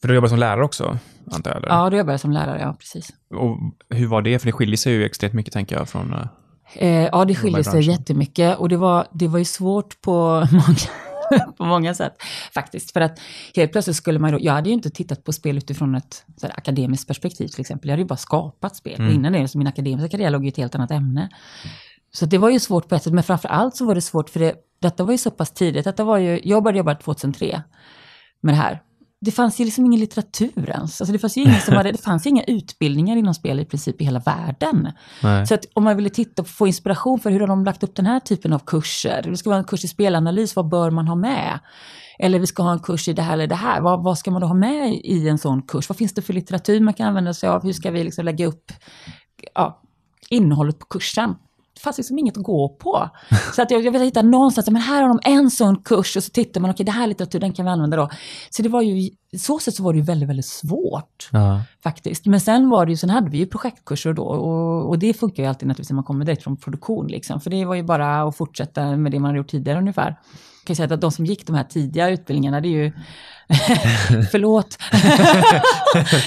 för du jobbade som lärare också, antar jag? Eller? Ja, då jobbade jag som lärare, ja, precis. Och hur var det? För det skiljer sig ju extremt mycket, tänker jag, från... Eh, eh ja, det skiljer sig jättemycket och det var, det var ju svårt på många, på många sätt faktiskt. För att helt plötsligt skulle man då, jag hade ju inte tittat på spel utifrån ett här, akademiskt perspektiv till exempel. Jag hade ju bara skapat spel. Mm. innan det, så min akademiska karriär låg ju i ett helt annat ämne. Så det var ju svårt på ett sätt, men framför allt så var det svårt för det, detta var ju så pass tidigt. Detta var ju, jag började jobba 2003 med det här. Det fanns ju liksom ingen litteratur ens. Alltså det, fanns ju ingen som hade, det fanns inga utbildningar inom spel i princip i hela världen. Nej. Så att om man ville titta och få inspiration för hur har de lagt upp den här typen av kurser? Det ska vara en kurs i spelanalys, vad bör man ha med? Eller vi ska ha en kurs i det här eller det här. Vad, vad, ska man då ha med i en sån kurs? Vad finns det för litteratur man kan använda sig av? Hur ska vi liksom lägga upp ja, innehållet på kursen? fanns liksom inget att gå på. Så att jag, jag ville hitta någonstans, men här har de en sån kurs och så tittar man, okej okay, det här är litteratur, den kan vi använda då. Så det var ju, så sätt så var det ju väldigt, väldigt svårt ja. faktiskt. Men sen var det ju, sen hade vi ju projektkurser då och, och det funkar ju alltid naturligtvis när man kommer direkt från produktion liksom. För det var ju bara att fortsätta med det man hade gjort tidigare ungefär kan säga att de som gick de här tidiga utbildningarna, det är ju Förlåt.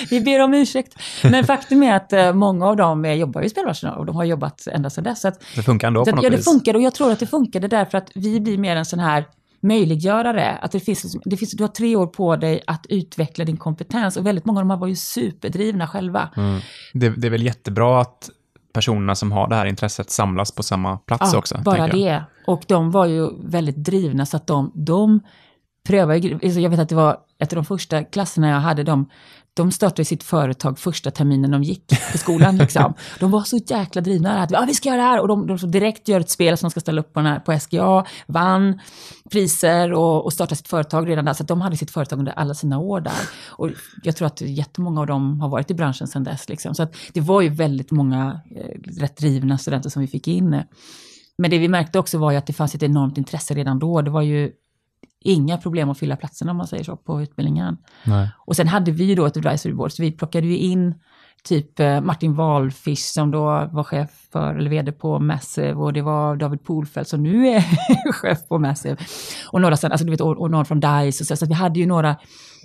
Vi ber om ursäkt. Men faktum är att eh, många av dem eh, jobbar ju i spelbranschen och de har jobbat ända sedan dess. Att, det funkar ändå på något Ja, det funkar och jag tror att det funkade därför att vi blir mer en sån här möjliggörare. Att det finns, det finns, du har tre år på dig att utveckla din kompetens och väldigt många av dem här var ju superdrivna själva. Mm. Det, det, är väl jättebra att personerna som har det här intresset samlas på samma plats ja, också. Bara det. Och de var ju väldigt drivna så att de, de prövade, alltså jag vet att det var ett av de första klasserna jag hade, de de startade sitt företag första terminen de gick på skolan. Liksom. De var så jäkla drivna. Att, ah, vi ska göra det här! Och de, de direkt gör ett spel som de ska ställa upp på, här, på SGA, vann priser och, och startade sitt företag redan där. Så de hade sitt företag under alla sina år där. Och jag tror att jättemånga av dem har varit i branschen sedan dess. Liksom. Så det var ju väldigt många eh, rätt drivna studenter som vi fick in. Men det vi märkte också var ju att det fanns ett enormt intresse redan då. Det var ju inga problem att fylla platserna om man säger så på utbildningen. Nej. Och sen hade vi ju då ett advisory board, så vi plockade ju in typ eh, Martin Wahlfisch som då var chef för, eller vd på Massive och det var David Polfeldt som nu är chef på Massive. Och några sen, alltså du vet, och, och någon från DICE och så, så vi hade ju några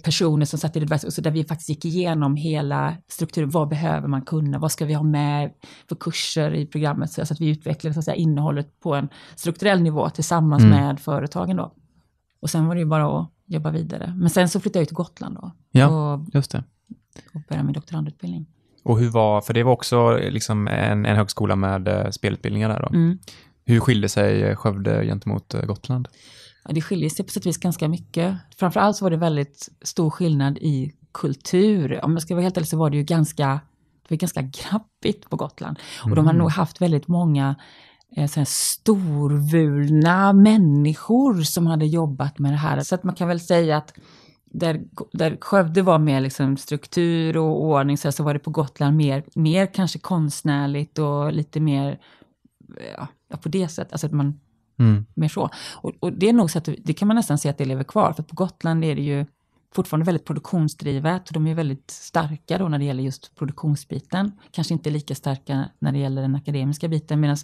personer som satt i advisory, så där vi faktiskt gick igenom hela strukturen. Vad behöver man kunna? Vad ska vi ha med för kurser i programmet? Så, att vi utvecklade så att säga, innehållet på en strukturell nivå tillsammans mm. med företagen då. Och sen var det ju bara att jobba vidare. Men sen så flyttade jag till Gotland då. Ja, och, just det. Och började min doktorandutbildning. Och hur var, för det var också eh, liksom en, en högskola med eh, spelutbildningar där då. Mm. Hur skilde sig eh, Skövde gentemot Gotland? Ja, det skiljer sig på sätt och vis ganska mycket. Framförallt så var det väldigt stor skillnad i kultur. Om jag ska vara helt ärlig så var det ju ganska, det var ganska grabbigt på Gotland. Och mm. de har mm. nog haft väldigt många Eh, så här storvulna människor som hade jobbat med det här. Så att man kan väl säga att där, där Skövde var mer liksom struktur och ordning så, här, så var det på Gotland mer, mer kanske konstnärligt och lite mer ja, på det sättet. Alltså mm. mer så. Och, och, det är nog så att det kan man nästan se att det lever kvar, för på Gotland är det ju fortfarande väldigt produktionsdrivet de är väldigt starka då när det gäller just produktionsbiten. Kanske inte lika starka när det gäller den akademiska biten medan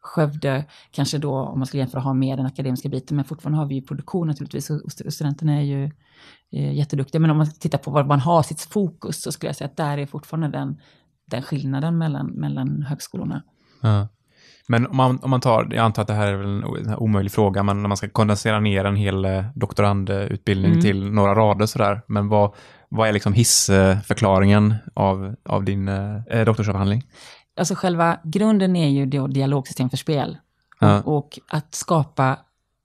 Skövde kanske då, om man skulle jämföra, har mer den akademiska biten men fortfarande har vi ju produktion naturligtvis och studenterna är ju eh, jätteduktiga. Men om man tittar på var man har sitt fokus så skulle jag säga att där är fortfarande den, den skillnaden mellan, mellan högskolorna. Ja. Men om man, om man tar, jag antar att det här är en omöjlig fråga, men när man ska kondensera ner en hel eh, doktorandutbildning mm. till några rader sådär, men vad, vad är liksom hissförklaringen av, av din eh, eh doktorsavhandling? Alltså själva grunden är ju dialogsystem för spel ja. och, och att skapa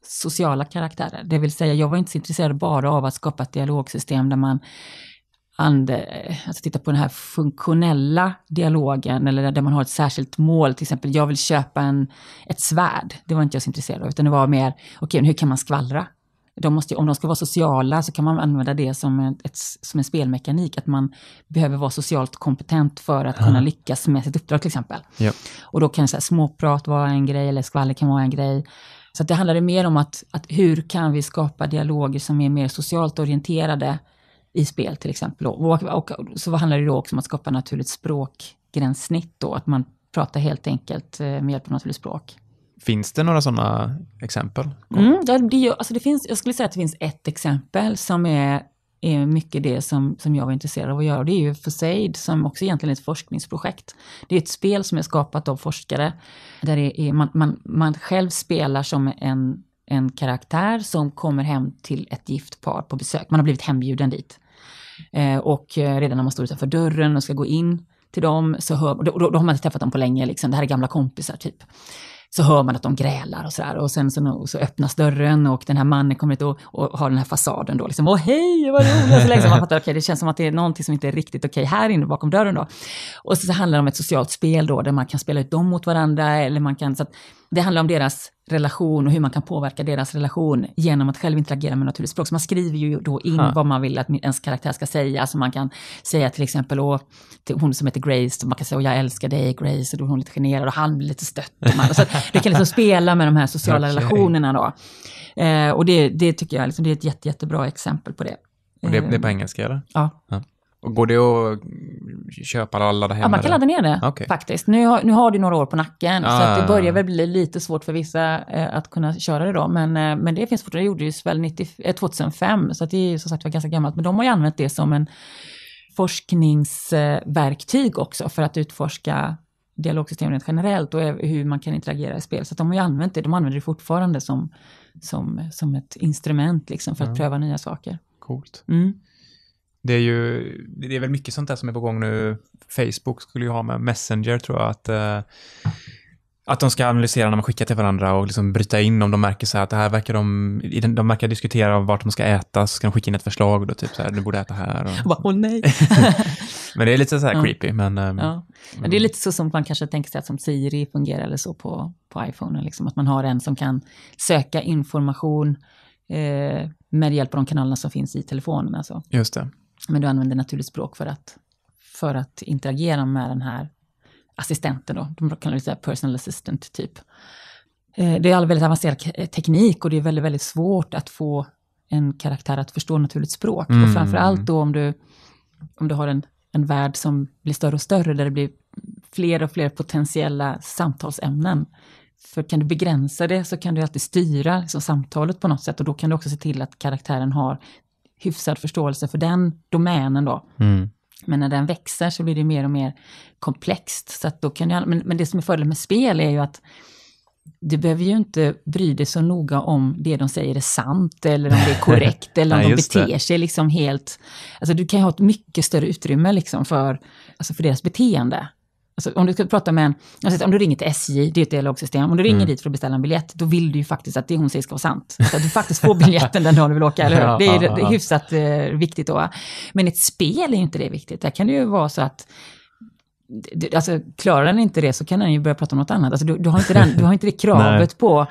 sociala karaktärer. Det vill säga, jag var inte så intresserad bara av att skapa ett dialogsystem där man ande, eh, alltså titta på den här funktionella dialogen, eller där man har ett särskilt mål, till exempel jag vill köpa en, ett svärd. Det var inte jag så intresserad av, utan det var mer, okej, okay, hur kan man skvallra? De måste, om de ska vara sociala så kan man använda det som, ett, som en spelmekanik, att man behöver vara socialt kompetent för att mm. kunna lyckas med sitt uppdrag till exempel. Yep. Och då kan så här, småprat vara en grej, eller skvaller kan vara en grej. Så det handlade mer om att, att hur kan vi skapa dialoger som är mer socialt orienterade, i spel till exempel. Och, och, och, så handlar det då också om att skapa naturligt språkgränssnitt då, att man pratar helt enkelt eh, med hjälp av naturligt språk. Finns det några sådana exempel? Mm, det, det, alltså det finns, jag skulle säga att det finns ett exempel som är, är mycket det som, som jag var intresserad av att göra. och Det är ju Forsaid som också egentligen är ett forskningsprojekt. Det är ett spel som är skapat av forskare där det är, man, man, man själv spelar som en en karaktär som kommer hem till ett gift par på besök. Man har blivit hembjuden dit. Eh, och eh, redan när man står utanför dörren och ska gå in till dem, så hör, då, då, då har man inte träffat dem på länge, liksom. det här är gamla kompisar typ så hör man att de grälar och sådär och sen så, så, öppnas dörren och den här mannen kommer ut och, och har den här fasaden då liksom, åh hej, vad roligt! Så liksom, man fattar, okay, det känns som att det är någonting som inte är riktigt okej okay här inne bakom dörren då. Och så, så handlar det om ett socialt spel då, där man kan spela ut dem mot varandra eller man kan, så att det handlar om deras relation och hur man kan påverka deras relation genom att själv interagera med naturligt språk. Så man skriver ju då in ha. vad man vill att ens karaktär ska säga. Alltså man kan säga till exempel, åh, till hon som heter Grace, man kan säga, åh, jag älskar dig Grace, och då är hon lite generad och han blir lite stött. så det kan liksom spela med de här sociala okay. relationerna då. Eh, och det, det tycker jag liksom, det är ett jätte, jättebra exempel på det. Och det, det är eh. på engelska eller? ja. ja. Går det att köpa eller ladda hem? Ja, man kan ladda ner det okay. faktiskt. Nu har, nu har du några år på nacken, ah. så att det ah. börjar väl bli lite svårt för vissa eh, att kunna köra det då. Men, eh, men det finns fortfarande, det gjordes väl 90, eh, 2005, så det är som sagt var ganska gammalt. Men de har ju använt det som en forskningsverktyg också för att utforska dialogsystemet generellt och hur man kan interagera i spel. Så de har ju använt det, de använder det fortfarande som, som, som ett instrument liksom för att mm. pröva nya saker. Coolt. Mm det är ju, det är väl mycket sånt där som är på gång nu. Facebook skulle ju ha med Messenger tror jag att eh, att de ska analysera när man skickar till varandra och liksom bryta in om de märker så här att det här verkar de, de verkar diskutera vart de ska äta, så ska de skicka in ett förslag då, typ så här, du borde äta här. Och... Bara, åh nej. men det är lite så här creepy, ehm, ja. men... Ja. Men det är lite så som man kanske tänker sig att som Siri fungerar eller så på, på iPhone, liksom, att man har en som kan söka information eh, med hjälp av de kanalerna som finns i telefonen. Alltså. Just det. Men du använder naturligt språk för att, för att interagera med den här assistenten då. De kallar det så personal assistant typ. Eh, det är all väldigt avancerad eh, teknik och det är väldigt, väldigt svårt att få en karaktär att förstå naturligt språk. Mm. Och framförallt då om du, om du har en, en värld som blir större och större, där det blir fler och fler potentiella samtalsämnen. För kan du begränsa det så kan du alltid styra liksom, samtalet på något sätt och då kan du också se till att karaktären har hyfsad förståelse för den domänen då. Mm. Men när den växer så blir det mer och mer komplext. Så då kan jag, men, men det som är fördelen med spel är ju att du behöver ju inte bry dig så noga om det de säger är sant eller om det är korrekt eller om Nej, de beter det. sig liksom helt... Alltså du kan ju ha ett mycket större utrymme liksom för, alltså för deras beteende. Alltså om du ska prata med en, alltså om du ringer till SJ, det är ett dialogsystem, om du ringer mm. dit för att beställa en biljett, då vill du ju faktiskt att det hon säger ska vara sant. Så att du faktiskt får biljetten den dagen du vill åka, eller hur? det är, det är hyfsat eh, viktigt då. Men ett spel är ju inte det viktigt. Där kan det ju vara så att Alltså, klarar den inte det så kan den ju börja prata om något annat. Alltså, du, du har, inte den, du har inte det kravet på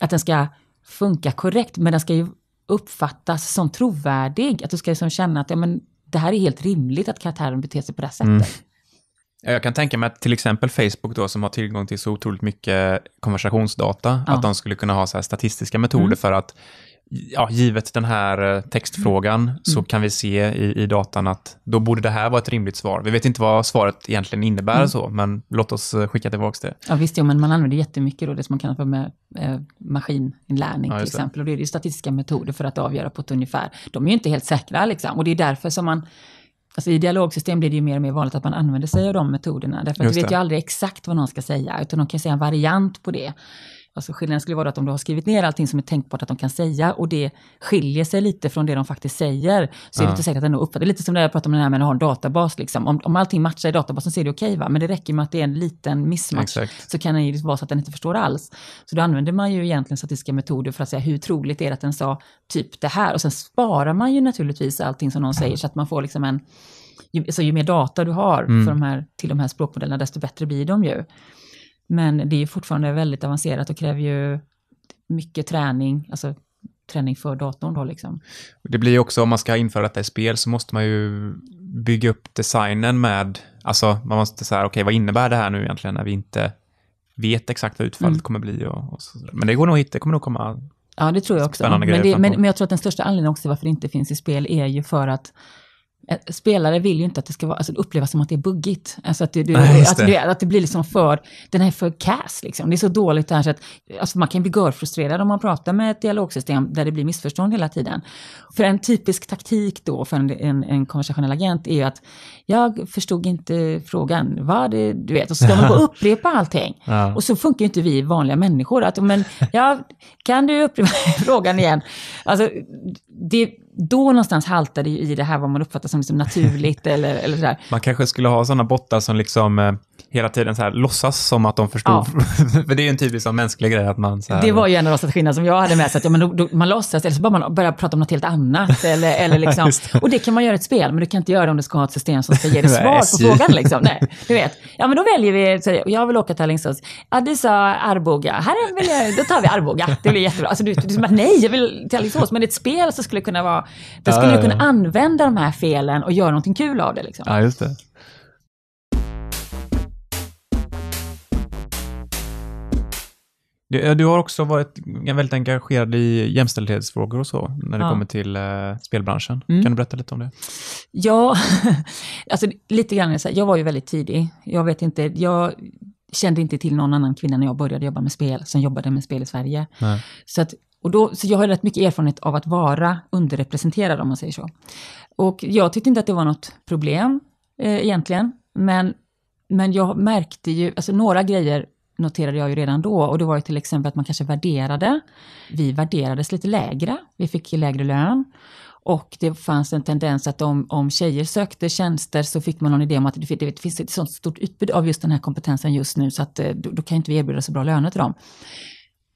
att den ska funka korrekt, men den ska ju uppfattas som trovärdig. Att du ska liksom känna att ja, men, det här är helt rimligt att karaktären beter sig på det här sättet. Mm. Jag kan tänka mig att till exempel Facebook då, som har tillgång till så otroligt mycket konversationsdata, ja. att de skulle kunna ha så statistiska metoder mm. för att, ja, givet den här eh, textfrågan, mm. så kan vi se i, i datan att då borde det här vara ett rimligt svar. Vi vet inte vad svaret egentligen innebär mm. så, men låt oss eh, skicka tillbaka det. Ja, visst, jo, men man använder jättemycket då det som man kallar för med, eh, maskininlärning ja, till exempel, och det är ju statistiska metoder för att avgöra på ett ungefär. De är ju inte helt säkra liksom, och det är därför som man Alltså I dialogsystem blir det ju mer och mer vanligt att man använder sig av de metoderna. Därför att du vet ju aldrig exakt vad någon ska säga, utan de kan säga en variant på det. Alltså skillnaden skulle vara att om du har skrivit ner allting som är tänkbart att de kan säga och det skiljer sig lite från det de faktiskt säger, så är det inte säkert att den uppfattar. Det är lite som när jag pratade om det här med att ha en databas. Liksom. Om, om allting matchar i databasen så är det okej, okay, men det räcker med att det är en liten missmatch Exakt. så kan det ju vara så att den inte förstår alls. Så då använder man ju egentligen statistiska metoder för att säga hur troligt det är att den sa typ det här? Och sen sparar man ju naturligtvis allting som någon säger så att man får liksom en... Ju, så alltså, ju mer data du har mm. för de här, till de här språkmodellerna, desto bättre blir de ju. Men det är fortfarande väldigt avancerat och kräver ju mycket träning, alltså träning för datorn då liksom. Det blir ju också, om man ska införa detta i spel, så måste man ju bygga upp designen med, alltså man måste säga, okej, okay, vad innebär det här nu egentligen när vi inte vet exakt vad utfallet mm. kommer bli och, och Men det går nog hit, det kommer nog komma Ja, det tror jag också. Men, det, men, men, jag tror att den största anledningen också till varför det inte finns i spel är ju för att Eh, spelare vill ju inte att det ska vara, alltså upplevas som att det är buggigt. Alltså att det, du, Nej, att, det. att det blir liksom för, den är för cass liksom. Det är så dåligt det här så att, alltså man kan bli görfrustrerad om man pratar med ett dialogsystem där det blir missförstånd hela tiden. För en typisk taktik då för en, en, en konversationell agent är ju att jag förstod inte frågan, vad det, du vet, och så ska man gå och upprepa allting. Ja. Och så funkar ju inte vi vanliga människor, att men, ja, kan du upprepa frågan igen? Alltså, det då någonstans haltar det ju i det här vad man uppfattar som liksom naturligt eller, eller sådär. Man kanske skulle ha sådana bottar som liksom eh, hela tiden så här, låtsas som att de förstod. Ja. För det är ju en typisk mänsklig grej att man... Så här... Det var ju en av de strategierna som jag hade med sig, att ja, men då, då, man låtsas eller så bara man börjar prata om något helt annat. Eller, eller liksom. det. Och det kan man göra i ett spel, men du kan inte göra det om du ska ha ett system som ska ge dig svar på frågan. Liksom. Nej, du vet. Ja, men då väljer vi, så, jag vill åka till Alingsås. Ja, du sa Arboga. Här vill jag, då tar vi Arboga. Det blir jättebra. Alltså, du, du, du, nej, jag vill till Alingsås, men det är ett spel som skulle kunna vara där skulle ja, du kunna ja. använda de här felen och göra någonting kul av det. Liksom. Ja, just det. Du, du har också varit väldigt engagerad i jämställdhetsfrågor och så, när det ja. kommer till eh, spelbranschen. Mm. Kan du berätta lite om det? Ja, alltså lite grann så här, jag var ju väldigt tidig. Jag vet inte, jag kände inte till någon annan kvinna när jag började jobba med spel, som jobbade med spel i Sverige. Nej. Så att och då, så jag har rätt mycket erfarenhet av att vara underrepresenterad om man säger så. Och jag tyckte inte att det var något problem eh, egentligen, men, men jag märkte ju, alltså några grejer noterade jag ju redan då och det var ju till exempel att man kanske värderade. Vi värderades lite lägre, vi fick lägre lön och det fanns en tendens att om, om tjejer sökte tjänster så fick man någon idé om att det, det finns ett sånt stort utbud av just den här kompetensen just nu så att eh, då, då kan inte vi erbjuda så bra löner till dem.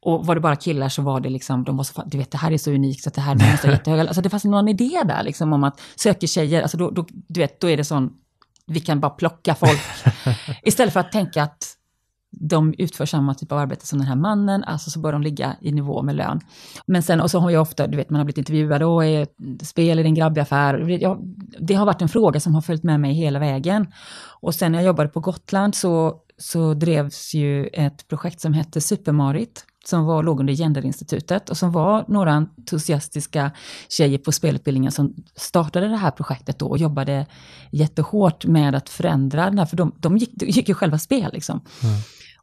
Och var det bara killar så var det liksom, de var så, du vet det här är så unikt så att det här måste ha jättehöga, alltså det fanns någon idé där liksom om att söker tjejer, alltså då, då, du vet, då är det sån, vi kan bara plocka folk. Istället för att tänka att de utför samma typ av arbete som den här mannen, alltså så bör de ligga i nivå med lön. Men sen, och så har jag ofta, du vet, man har blivit intervjuad, och är spel i din grabbaffär. Jag, det har varit en fråga som har följt med mig hela vägen. Och sen när jag jobbade på Gotland så, så drevs ju ett projekt som hette Supermarit som var, låg under Genderinstitutet och som var några entusiastiska tjejer på spelutbildningen som startade det här projektet då och jobbade jättehårt med att förändra det här, för de, de, gick, de gick ju själva spel liksom. Mm.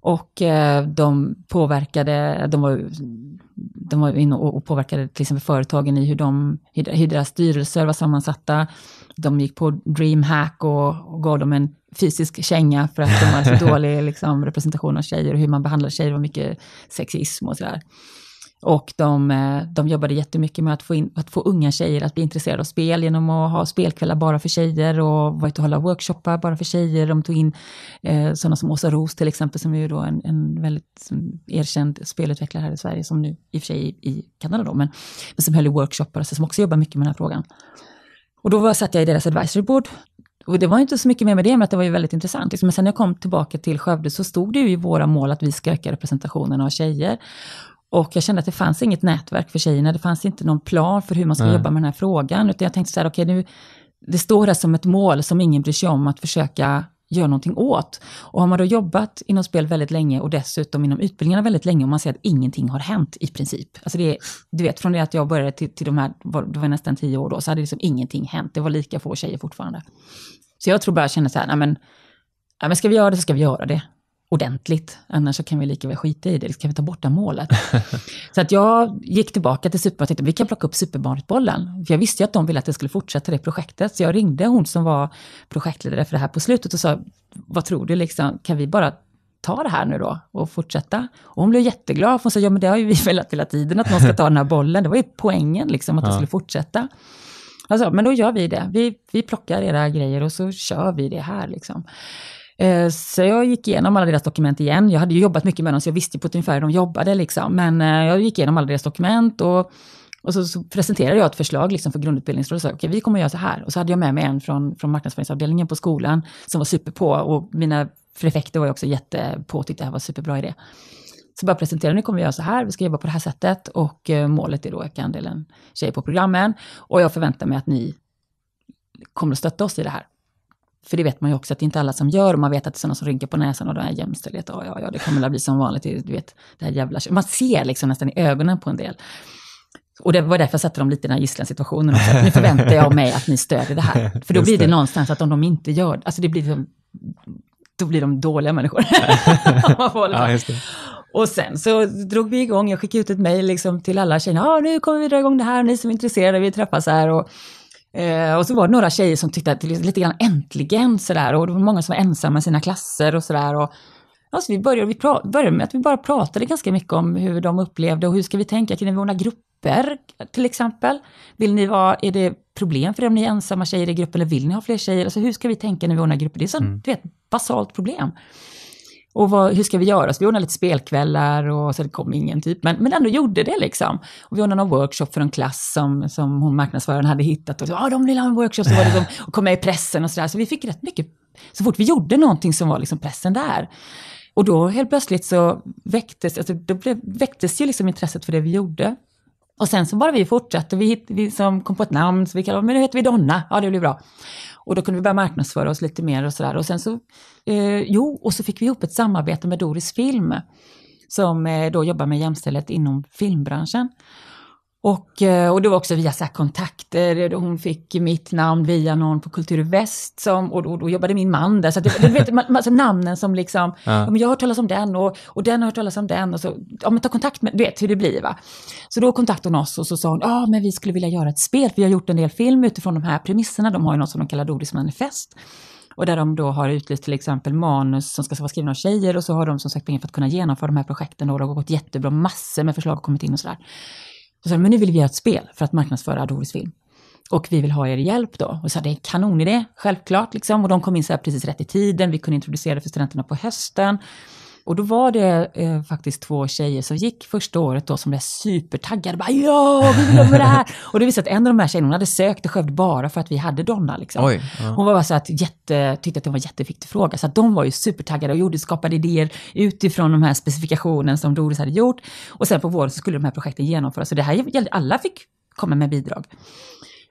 Och eh, de påverkade, de var, de var inne och påverkade till exempel företagen i hur, de, hur deras styrelser var sammansatta, de gick på DreamHack och, och gav dem en fysisk känga för att de hade så dålig liksom, representation av tjejer och hur man behandlar tjejer och mycket sexism och sådär. Och de, eh, de jobbade jättemycket med att få, in, att få unga tjejer att bli intresserade av spel genom att ha spelkvällar bara för tjejer och varit och hålla workshoppar bara för tjejer. De tog in eh, sådana som Åsa Ros till exempel, som är ju då en, en väldigt mm, erkänd spelutvecklare här i Sverige, som nu i och för sig i, i Kanada då, men, men som höll i workshoppar, alltså, som också jobbar mycket med den här frågan. Och då var, satt jag i deras advisory board. Och det var inte så mycket mer med det, men att det var ju väldigt intressant. Men sen när jag kom tillbaka till Skövde så stod det ju i våra mål att vi ska öka representationen av tjejer. Och jag kände att det fanns inget nätverk för tjejerna, det fanns inte någon plan för hur man ska Nej. jobba med den här frågan. Utan jag tänkte så här, okej okay, nu, det står här som ett mål som ingen bryr sig om att försöka gör någonting åt. Och har man då jobbat inom spel väldigt länge och dessutom inom utbildningarna väldigt länge och man ser att ingenting har hänt i princip. Alltså det, du vet, från det att jag började till, till de här, var, det var nästan tio år då, så hade liksom ingenting hänt. Det var lika få tjejer fortfarande. Så jag tror bara jag känner så här, nej men, nej men ska vi göra det så ska vi göra det ordentligt, annars så kan vi lika väl skita i det, så liksom, kan vi ta bort det målet. så att jag gick tillbaka till Superbarnet och tänkte, vi kan plocka upp Superbarnet-bollen. För jag visste ju att de ville att jag skulle fortsätta det projektet, så jag ringde hon som var projektledare för det här på slutet och sa, vad tror du, liksom, kan vi bara ta det här nu då och fortsätta? Och hon blev jätteglad, för hon sa, ja men det har ju vi velat hela tiden, att någon ska ta den här bollen, det var ju poängen liksom, att ja. skulle fortsätta. Alltså, men då gör vi det. Vi, vi plockar era grejer och så kör vi det här. Liksom. Eh, så jag gick igenom alla deras dokument igen. Jag hade ju jobbat mycket med dem så jag visste på ett ungefär hur de jobbade liksom. Men eh, jag gick igenom alla deras dokument och, och så, så, presenterade jag ett förslag liksom för grundutbildningsrådet. Okej, okay, vi kommer att göra så här. Och så hade jag med mig en från, från marknadsföringsavdelningen på skolan som var superpå och mina prefekter var också jättepå och tyckte det här var en superbra idé. Så bara presentera, nu kommer vi göra så här, vi ska jobba på det här sättet och eh, målet är då att öka andelen tjejer på programmen. Och jag förväntar mig att ni kommer att stötta oss i det här. För det vet man ju också att det inte är alla som gör. och Man vet att det är sådana som rynkar på näsan och det är jämställdhet, ja, ja, ja, det kommer väl bli som vanligt, du vet, det här jävla... Man ser liksom nästan i ögonen på en del. Och det var därför jag satte dem lite i den här gisslansituationen också. Att nu förväntar jag mig att ni stödjer det här. För då blir det. någonstans att om de inte gör det, alltså det blir liksom, då blir de dåliga människor. ja, och sen så drog vi igång, jag skickade ut ett mejl liksom till alla tjejerna, ah, nu kommer vi dra igång det här, ni som är intresserade, vi träffas här. Och, Eh, och så var det några tjejer som tyckte att det lite grann äntligen sådär och det var många som var ensamma i sina klasser och sådär. Och, ja, så vi började, vi pra, började med att vi bara pratade ganska mycket om hur de upplevde och hur ska vi tänka kring våra grupper till exempel. Vill ni vara, är det problem för er om ni är ensamma tjejer i gruppen eller vill ni ha fler tjejer? Alltså hur ska vi tänka när vi ordnar grupper? Det är ett mm. basalt problem. Och vad, hur ska vi göra? Så vi ordnade lite spelkvällar och så kom ingen typ, men, men ändå gjorde det liksom. Och vi ordnade någon workshop för en klass som, som hon marknadsföraren hade hittat och så, ah, de vill ha en workshop, så var det som, och kom med i pressen och sådär. Så vi fick rätt mycket, så fort vi gjorde någonting som var liksom pressen där. Och då helt plötsligt så väcktes, alltså, då blev, väcktes ju liksom intresset för det vi gjorde. Och sen så bara vi fortsatte, vi, hit, vi som kom på ett namn, så vi kallade men nu heter vi Donna, ja det blir bra. Och då kunde vi börja marknadsföra oss lite mer och sådär. Och sen så, eh, jo, och så fick vi ihop ett samarbete med Doris Film som eh, då jobbar med jämställdhet inom filmbranschen. Och, eh, och det var också via så kontakter, hon fick mitt namn via någon på Kultur Väst som, och då, då jobbade min man där. Så det, du vet, man, namnen som liksom, ja. men jag har hört talas om den och, och den har hört talas om den. Och så, ja men ta kontakt med, du vet hur det blir va. Så då kontaktade hon oss och så sa hon, ja ah, men vi skulle vilja göra ett spel, för vi har gjort en del film utifrån de här premisserna, de har ju något som de kallar Dodis manifest. Och där de då har utlyst till exempel manus som ska vara skrivna av tjejer och så har de som sagt pengar för att kunna genomföra de här projekten och det har gått jättebra, massor med förslag har kommit in och sådär. Så sa de, men nu vill vi göra ett spel för att marknadsföra Adoris film. Och vi vill ha er hjälp då. Och så sa, det är en kanonidé, självklart. Liksom. Och de kom in så här precis rätt i tiden. Vi kunde introducera det för studenterna på hösten. Och då var det eh, faktiskt två tjejer som gick första året då som blev supertaggade. Bara, ja, vi vill med det här! och det visade att en av de här tjejerna, hade sökt till Skövde bara för att vi hade Donna. Liksom. Oj, ja. Hon var bara så att jätte, tyckte att det var en jätteviktig fråga. Så att de var ju supertaggade och gjorde, skapade idéer utifrån de här specifikationen som Doris hade gjort. Och sen på våren så skulle de här projekten genomföras. Så det här gällde, alla fick komma med bidrag.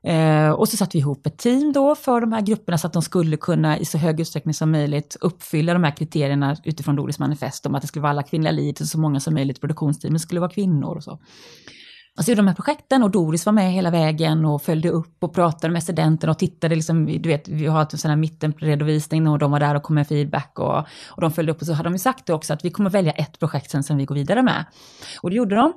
Eh, och så satte vi ihop ett team då för de här grupperna så att de skulle kunna i så hög utsträckning som möjligt uppfylla de här kriterierna utifrån Doris manifest om att det skulle vara alla kvinnliga leads så många som möjligt produktionsteamet skulle vara kvinnor och så. Och så gjorde de här projekten och Doris var med hela vägen och följde upp och pratade med studenterna och tittade liksom, du vet, vi har en sån här mittenredovisning och de var där och kom med feedback och, och de följde upp och så hade de ju sagt det också att vi kommer välja ett projekt sen som vi går vidare med. Och det gjorde de.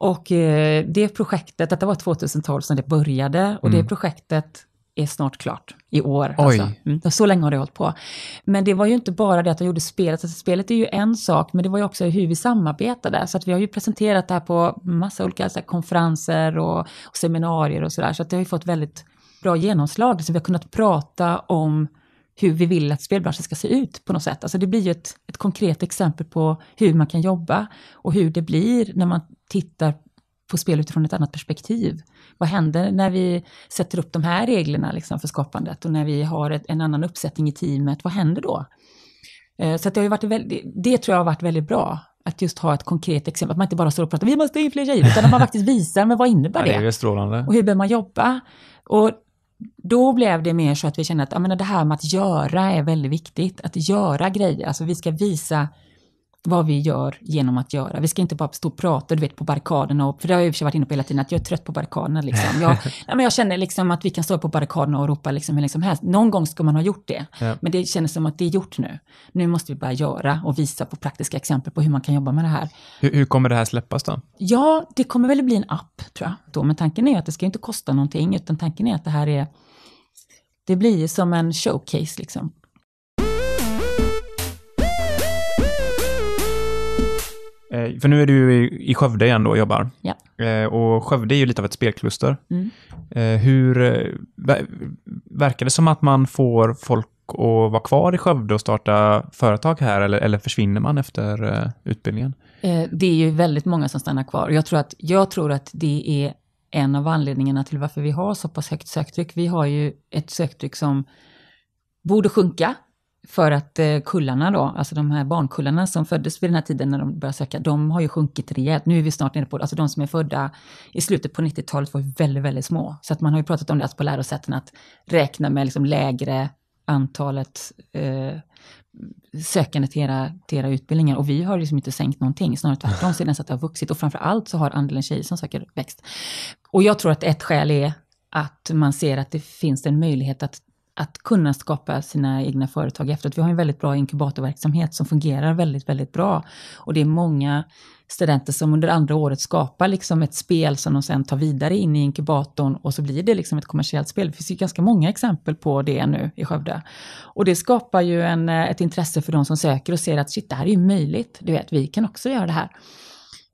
Och eh, det projektet, detta var 2012 som det började och mm. det projektet är snart klart i år. Alltså. Mm, så länge har det hållit på. Men det var ju inte bara det att de gjorde spelet, alltså, spelet är ju en sak, men det var ju också hur vi samarbetade. Så att vi har ju presenterat det här på massa olika här, konferenser och, och, seminarier och sådär. Så att det har ju fått väldigt bra genomslag, så vi har kunnat prata om hur vi vill att spelbranschen ska se ut på något sätt. Alltså det blir ju ett, ett konkret exempel på hur man kan jobba och hur det blir när man tittar på spel utifrån ett annat perspektiv. Vad händer när vi sätter upp de här reglerna liksom för skapandet och när vi har ett, en annan uppsättning i teamet, vad händer då? Eh, så det, har varit väldigt, det tror jag har varit väldigt bra, att just ha ett konkret exempel, att man inte bara står och pratar vi måste ha in fler tjejer, utan att man faktiskt visar, men vad innebär det? Ja, det är strålande. Och hur behöver man jobba? Och då blev det mer så att vi kände att menar, det här med att göra är väldigt viktigt, att göra grejer, alltså vi ska visa vad vi gör genom att göra. Vi ska inte bara stå och prata du vet, på barrikaderna, och, för det har jag i och för sig varit inne på hela tiden, att jag är trött på barrikaderna. Liksom. Jag, ja, men jag känner liksom att vi kan stå på barrikaderna och ropa liksom hur länge som helst. Någon gång ska man ha gjort det, ja. men det känns som att det är gjort nu. Nu måste vi bara göra och visa på praktiska exempel på hur man kan jobba med det här. Hur, hur kommer det här släppas då? Ja, det kommer väl bli en app, tror jag. Då. Men tanken är ju att det ska inte kosta någonting, utan tanken är att det här är det blir som en showcase liksom, Eh, för nu är du i Skövde igen då och jobbar. Ja. Eh, och Skövde är ju lite av ett spelkluster. Mm. Eh, hur Verkar det som att man får folk att vara kvar i Skövde och starta företag här eller, eller försvinner man efter utbildningen? Det är ju väldigt många som stannar kvar. Jag tror att, jag tror att det är en av anledningarna till varför vi har så pass högt söktryck. Vi har ju ett söktryck som borde sjunka för att eh, kullarna då, alltså de här barnkullarna som föddes vid den här tiden när de började söka, de har ju sjunkit rejält. Nu är vi snart nere på, alltså de som är födda i slutet på 90-talet var väldigt, väldigt små. Så att man har ju pratat om det alltså på lärosätena, att räkna med liksom lägre antalet eh, sökande till era, till era utbildningar. Och vi har liksom inte sänkt någonting, snarare tvärtom så är det så att det har vuxit. Och framför allt så har andelen tjejer som söker växt. Och jag tror att ett skäl är att man ser att det finns en möjlighet att att kunna skapa sina egna företag efteråt. vi har en väldigt bra inkubatorverksamhet som fungerar väldigt, väldigt bra. Och det är många studenter som under andra året skapar liksom ett spel som de sen tar vidare in i inkubatorn och så blir det liksom ett kommersiellt spel. Det finns ju ganska många exempel på det nu i Skövde. Och det skapar ju en, eh, ett intresse för de som söker och ser att shit, det här är ju möjligt. Du vet, vi kan också göra det här.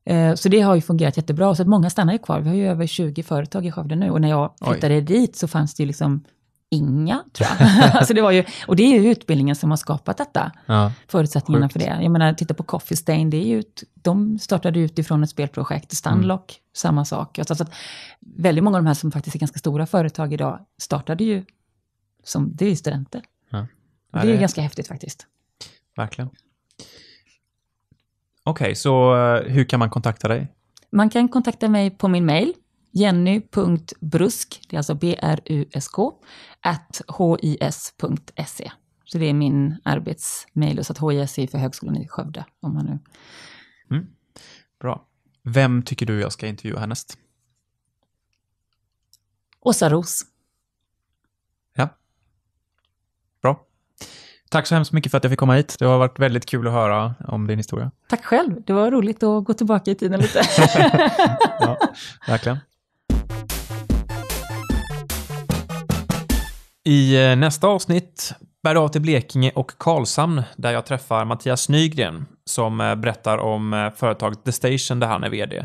Eh, så det har ju fungerat jättebra, så att många stannar ju kvar. Vi har ju över 20 företag i Skövde nu och när jag flyttade Oj. dit så fanns det ju liksom inga, tror jag. alltså det var ju, och det är ju utbildningen som har skapat detta. Ja, förutsättningarna sjukt. för det. Jag menar, titta på Coffee Stain, det är ju ett, de startade utifrån ett spelprojekt. Stanlock, mm. samma sak. Alltså, alltså, väldigt många av de här som faktiskt är ganska stora företag idag startade ju som det är studenter. Ja. det, det är ganska häftigt faktiskt. Verkligen. Okej, okay, så eh, hur kan man kontakta dig? Man kan kontakta mig på min mail, jenny.brusk, det är alltså B-R-U-S-K, at Så det är min arbetsmail. Så att HIS är för Högskolan i Skövde, om man nu... Mm. Bra. Vem tycker du jag ska intervjua härnäst? Åsa Ros. Ja. Bra. Tack så hemskt mycket för att jag fick komma hit. Det har varit väldigt kul att höra om din historia. Tack själv. Det var roligt att gå tillbaka i tiden lite. ja, verkligen. I eh, nästa avsnitt bär av till Blekinge och Karlshamn där jag träffar Mattias Nygren som eh, berättar om eh, företaget The Station där han är VD.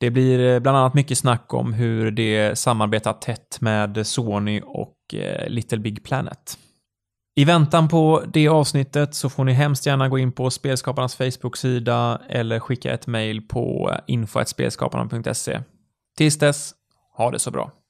Det blir bland annat mycket snack om hur det samarbetar tätt med Sony och Little Big Planet. I väntan på det avsnittet så får ni hemskt gärna gå in på Spelskaparnas Facebook-sida eller skicka ett mejl på info.spelskaparna.se. Tills dess, ha det så bra.